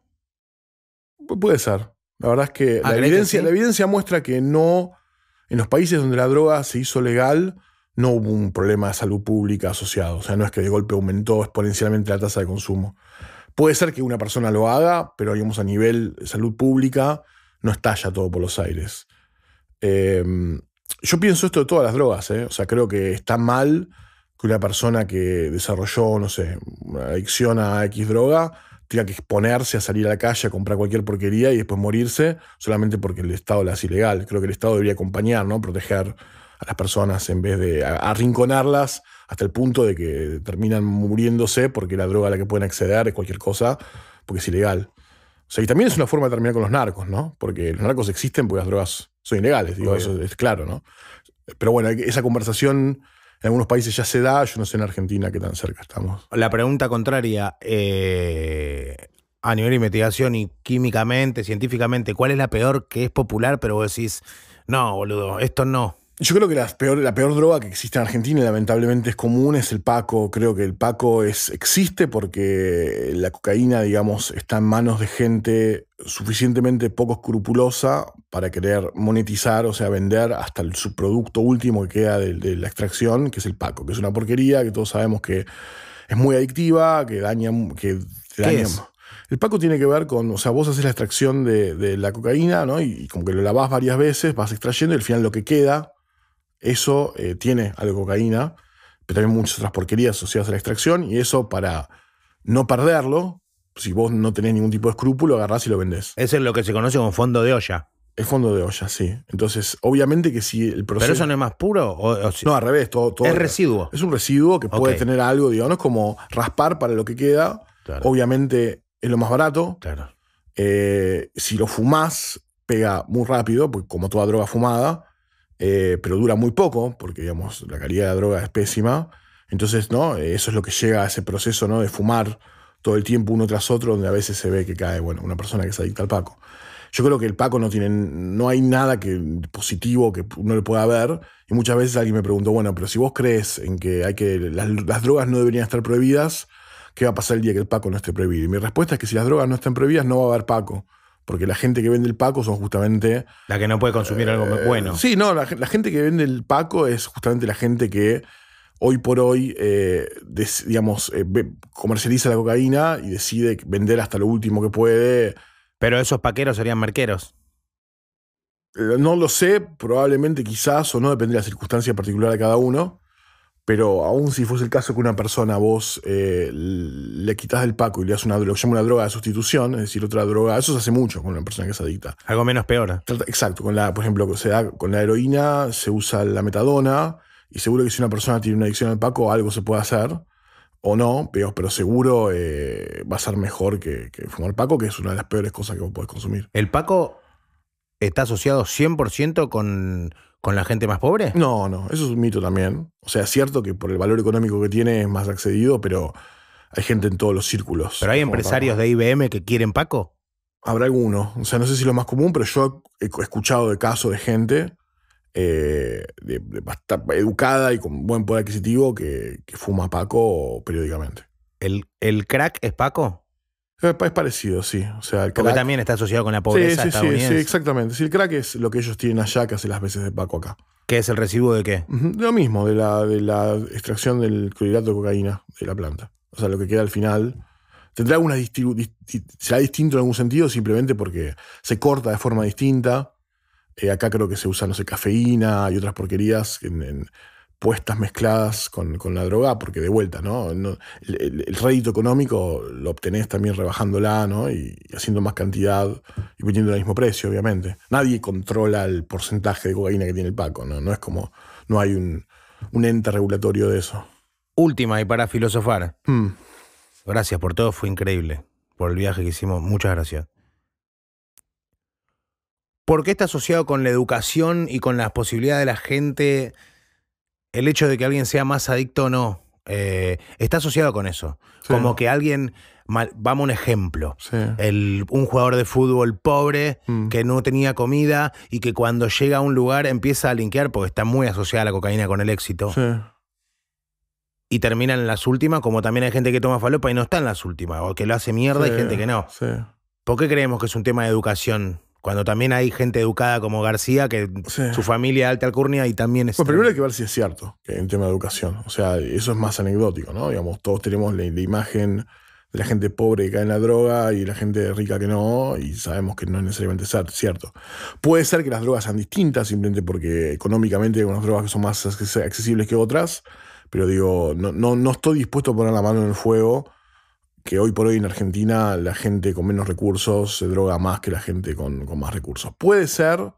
puede ser. La verdad es que, ah, la evidencia, la evidencia muestra que no, en los países donde la droga se hizo legal, no hubo un problema de salud pública asociado. O sea, no es que de golpe aumentó exponencialmente la tasa de consumo. Puede ser que una persona lo haga, pero a nivel de salud pública no estalla todo por los aires. Em, yo pienso esto de todas las drogas, ¿eh? o sea, creo que está mal que una persona que desarrolló, no sé, una adicción a X droga, tenga que exponerse a salir a la calle a comprar cualquier porquería y después morirse solamente porque el Estado la hace ilegal. Creo que el Estado debería acompañar, ¿no? Proteger a las personas en vez de arrinconarlas hasta el punto de que terminan muriéndose porque la droga a la que pueden acceder es cualquier cosa, porque es ilegal. O sea, y también es una forma de terminar con los narcos, ¿no? Porque los narcos existen porque las drogas son ilegales, digo, eso es claro, ¿no? Pero bueno, esa conversación en algunos países ya se da, yo no sé en Argentina qué tan cerca estamos. La pregunta contraria, eh, a nivel de investigación y químicamente, científicamente, ¿cuál es la peor que es popular, pero vos decís, no, boludo, esto no? Yo creo que la peor, la peor droga que existe en Argentina y lamentablemente es común es el Paco. Creo que el Paco existe porque la cocaína, digamos, está en manos de gente suficientemente poco escrupulosa para querer monetizar, o sea, vender hasta el subproducto último que queda de, la extracción, que es el Paco, que es una porquería, que todos sabemos que es muy adictiva, que daña... Que El Paco tiene que ver con, o sea, vos haces la extracción de, la cocaína, ¿no? Y, y como que lo lavás varias veces, vas extrayendo y al final lo que queda, eso eh, tiene algo de cocaína, pero también muchas otras porquerías asociadas a la extracción, y eso para no perderlo, si vos no tenés ningún tipo de escrúpulo, agarrás y lo vendés. Eso es lo que se conoce como fondo de olla. Es fondo de olla, sí. Entonces, obviamente que si el proceso. ¿Pero eso no es más puro? No, al revés, todo, Es residuo. Es un residuo que puede tener algo, digamos, como raspar para lo que queda. Obviamente es lo más barato. Claro. Eh, si lo fumás, pega muy rápido, porque como toda droga fumada. Eh, pero dura muy poco, porque digamos, la calidad de la droga es pésima. Entonces, ¿no? Eh, eso es lo que llega a ese proceso ¿no? de fumar todo el tiempo uno tras otro, donde a veces se ve que cae, una persona que se adicta al Paco. Yo creo que el Paco no tiene, no hay nada que, positivo que no le pueda haber, Y muchas veces alguien me preguntó, bueno, pero si vos crees en que hay que las, las drogas no deberían estar prohibidas, ¿qué va a pasar el día que el Paco no esté prohibido? Y mi respuesta es que si las drogas no están prohibidas, no va a haber Paco. Porque la gente que vende el Paco son justamente. La que no puede consumir algo eh, bueno. Sí, no, la, gente que vende el Paco es justamente la gente que hoy por hoy, eh, digamos, eh, comercializa la cocaína y decide vender hasta lo último que puede. Pero esos paqueros serían marqueros. No lo sé, probablemente quizás o no, depende de la circunstancia particular de cada uno. Pero aún si fuese el caso que una persona vos eh, le quitas del paco y le das una droga, llamo una droga de sustitución, es decir, otra droga, eso se hace mucho con una persona que es adicta. Algo menos peor. Exacto, con la, por ejemplo, se da, con la heroína se usa la metadona y seguro que si una persona tiene una adicción al paco algo se puede hacer o no, pero, seguro eh, va a ser mejor que, que fumar paco, que es una de las peores cosas que vos podés consumir. El paco está asociado 100% con con la gente más pobre? No, no, eso es un mito también. O sea, es cierto que por el valor económico que tiene es más accedido, pero hay gente en todos los círculos. ¿Pero hay empresarios de IBM que quieren Paco? Habrá alguno. O sea, no sé si lo más común, pero yo he escuchado de casos de gente eh, educada y con buen poder adquisitivo que, fuma Paco periódicamente. ¿El, ¿El crack es Paco? Eh, es parecido, sí. O sea, Porque también está asociado con la pobreza sí, sí, Sí, exactamente. el crack es lo que ellos tienen allá que hace las veces de Paco acá. ¿Qué es el residuo de qué? Lo mismo, de la, de la extracción del clorhidrato de cocaína de la planta. O sea, lo que queda al final. Tendrá una será distinto en algún sentido simplemente porque se corta de forma distinta. Eh, acá creo que se usa, no sé, cafeína y otras porquerías en, Puestas mezcladas con, la droga, porque de vuelta, ¿no? el, rédito económico lo obtenés también rebajándola, ¿no? Y, haciendo más cantidad y poniendo el mismo precio, obviamente. Nadie controla el porcentaje de cocaína que tiene el Paco, ¿no? No es como, no hay un, ente regulatorio de eso. Última y para filosofar. Hmm. Gracias por todo, fue increíble. Por el viaje que hicimos, muchas gracias. ¿Por qué está asociado con la educación y con las posibilidades de la gente el hecho de que alguien sea más adicto o no eh, está asociado con eso. Como que alguien, vamos a un ejemplo, un jugador de fútbol pobre mm. que no tenía comida y que cuando llega a un lugar empieza a linkear porque está muy asociada la cocaína con el éxito. Y termina en las últimas, como también hay gente que toma falopa y no está en las últimas, o que lo hace mierda y gente que no. ¿Por qué creemos que es un tema de educación cuando también hay gente educada como García, que su familia alta alcurnia y también es. Bueno, primero hay que ver si es cierto en tema de educación. O sea, eso es más anecdótico, ¿no? Digamos, todos tenemos la, imagen de la gente pobre que cae en la droga y la gente rica que no, y sabemos que no es necesariamente cierto. Puede ser que las drogas sean distintas, simplemente porque económicamente hay unas drogas que son más accesibles que otras, pero digo, no, no, no estoy dispuesto a poner la mano en el fuego que hoy por hoy en Argentina la gente con menos recursos se droga más que la gente con, más recursos. Puede ser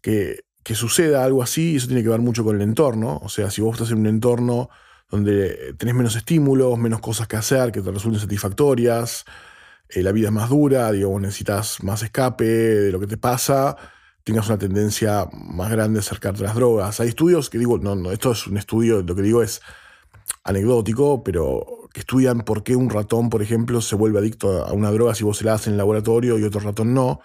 que, suceda algo así, y eso tiene que ver mucho con el entorno. O sea, si vos estás en un entorno donde tenés menos estímulos, menos cosas que hacer, que te resulten satisfactorias, eh, la vida es más dura, digo, necesitas más escape de lo que te pasa, tengas una tendencia más grande a acercarte a las drogas. Hay estudios que digo, no, no, esto es un estudio, lo que digo es anecdótico, pero estudian por qué un ratón, por ejemplo, se vuelve adicto a una droga si vos se la das en el laboratorio y otro ratón no.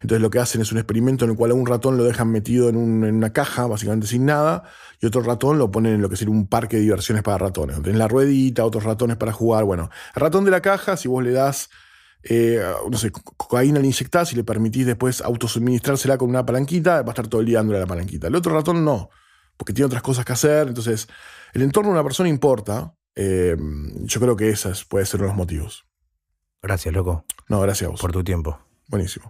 Entonces lo que hacen es un experimento en el cual a un ratón lo dejan metido en, una caja, básicamente sin nada, y otro ratón lo ponen en lo que sería un parque de diversiones para ratones. Tienen la ruedita, otros ratones para jugar. Bueno, el ratón de la caja, si vos le das, eh, cocaína le inyectás y le permitís después autosuministrársela con una palanquita, va a estar todo el día a la palanquita. El otro ratón no, porque tiene otras cosas que hacer. Entonces, el entorno de una persona importa, eh, yo creo que esas pueden ser los motivos. Gracias, loco. No, gracias a vos. Por tu tiempo. Buenísimo.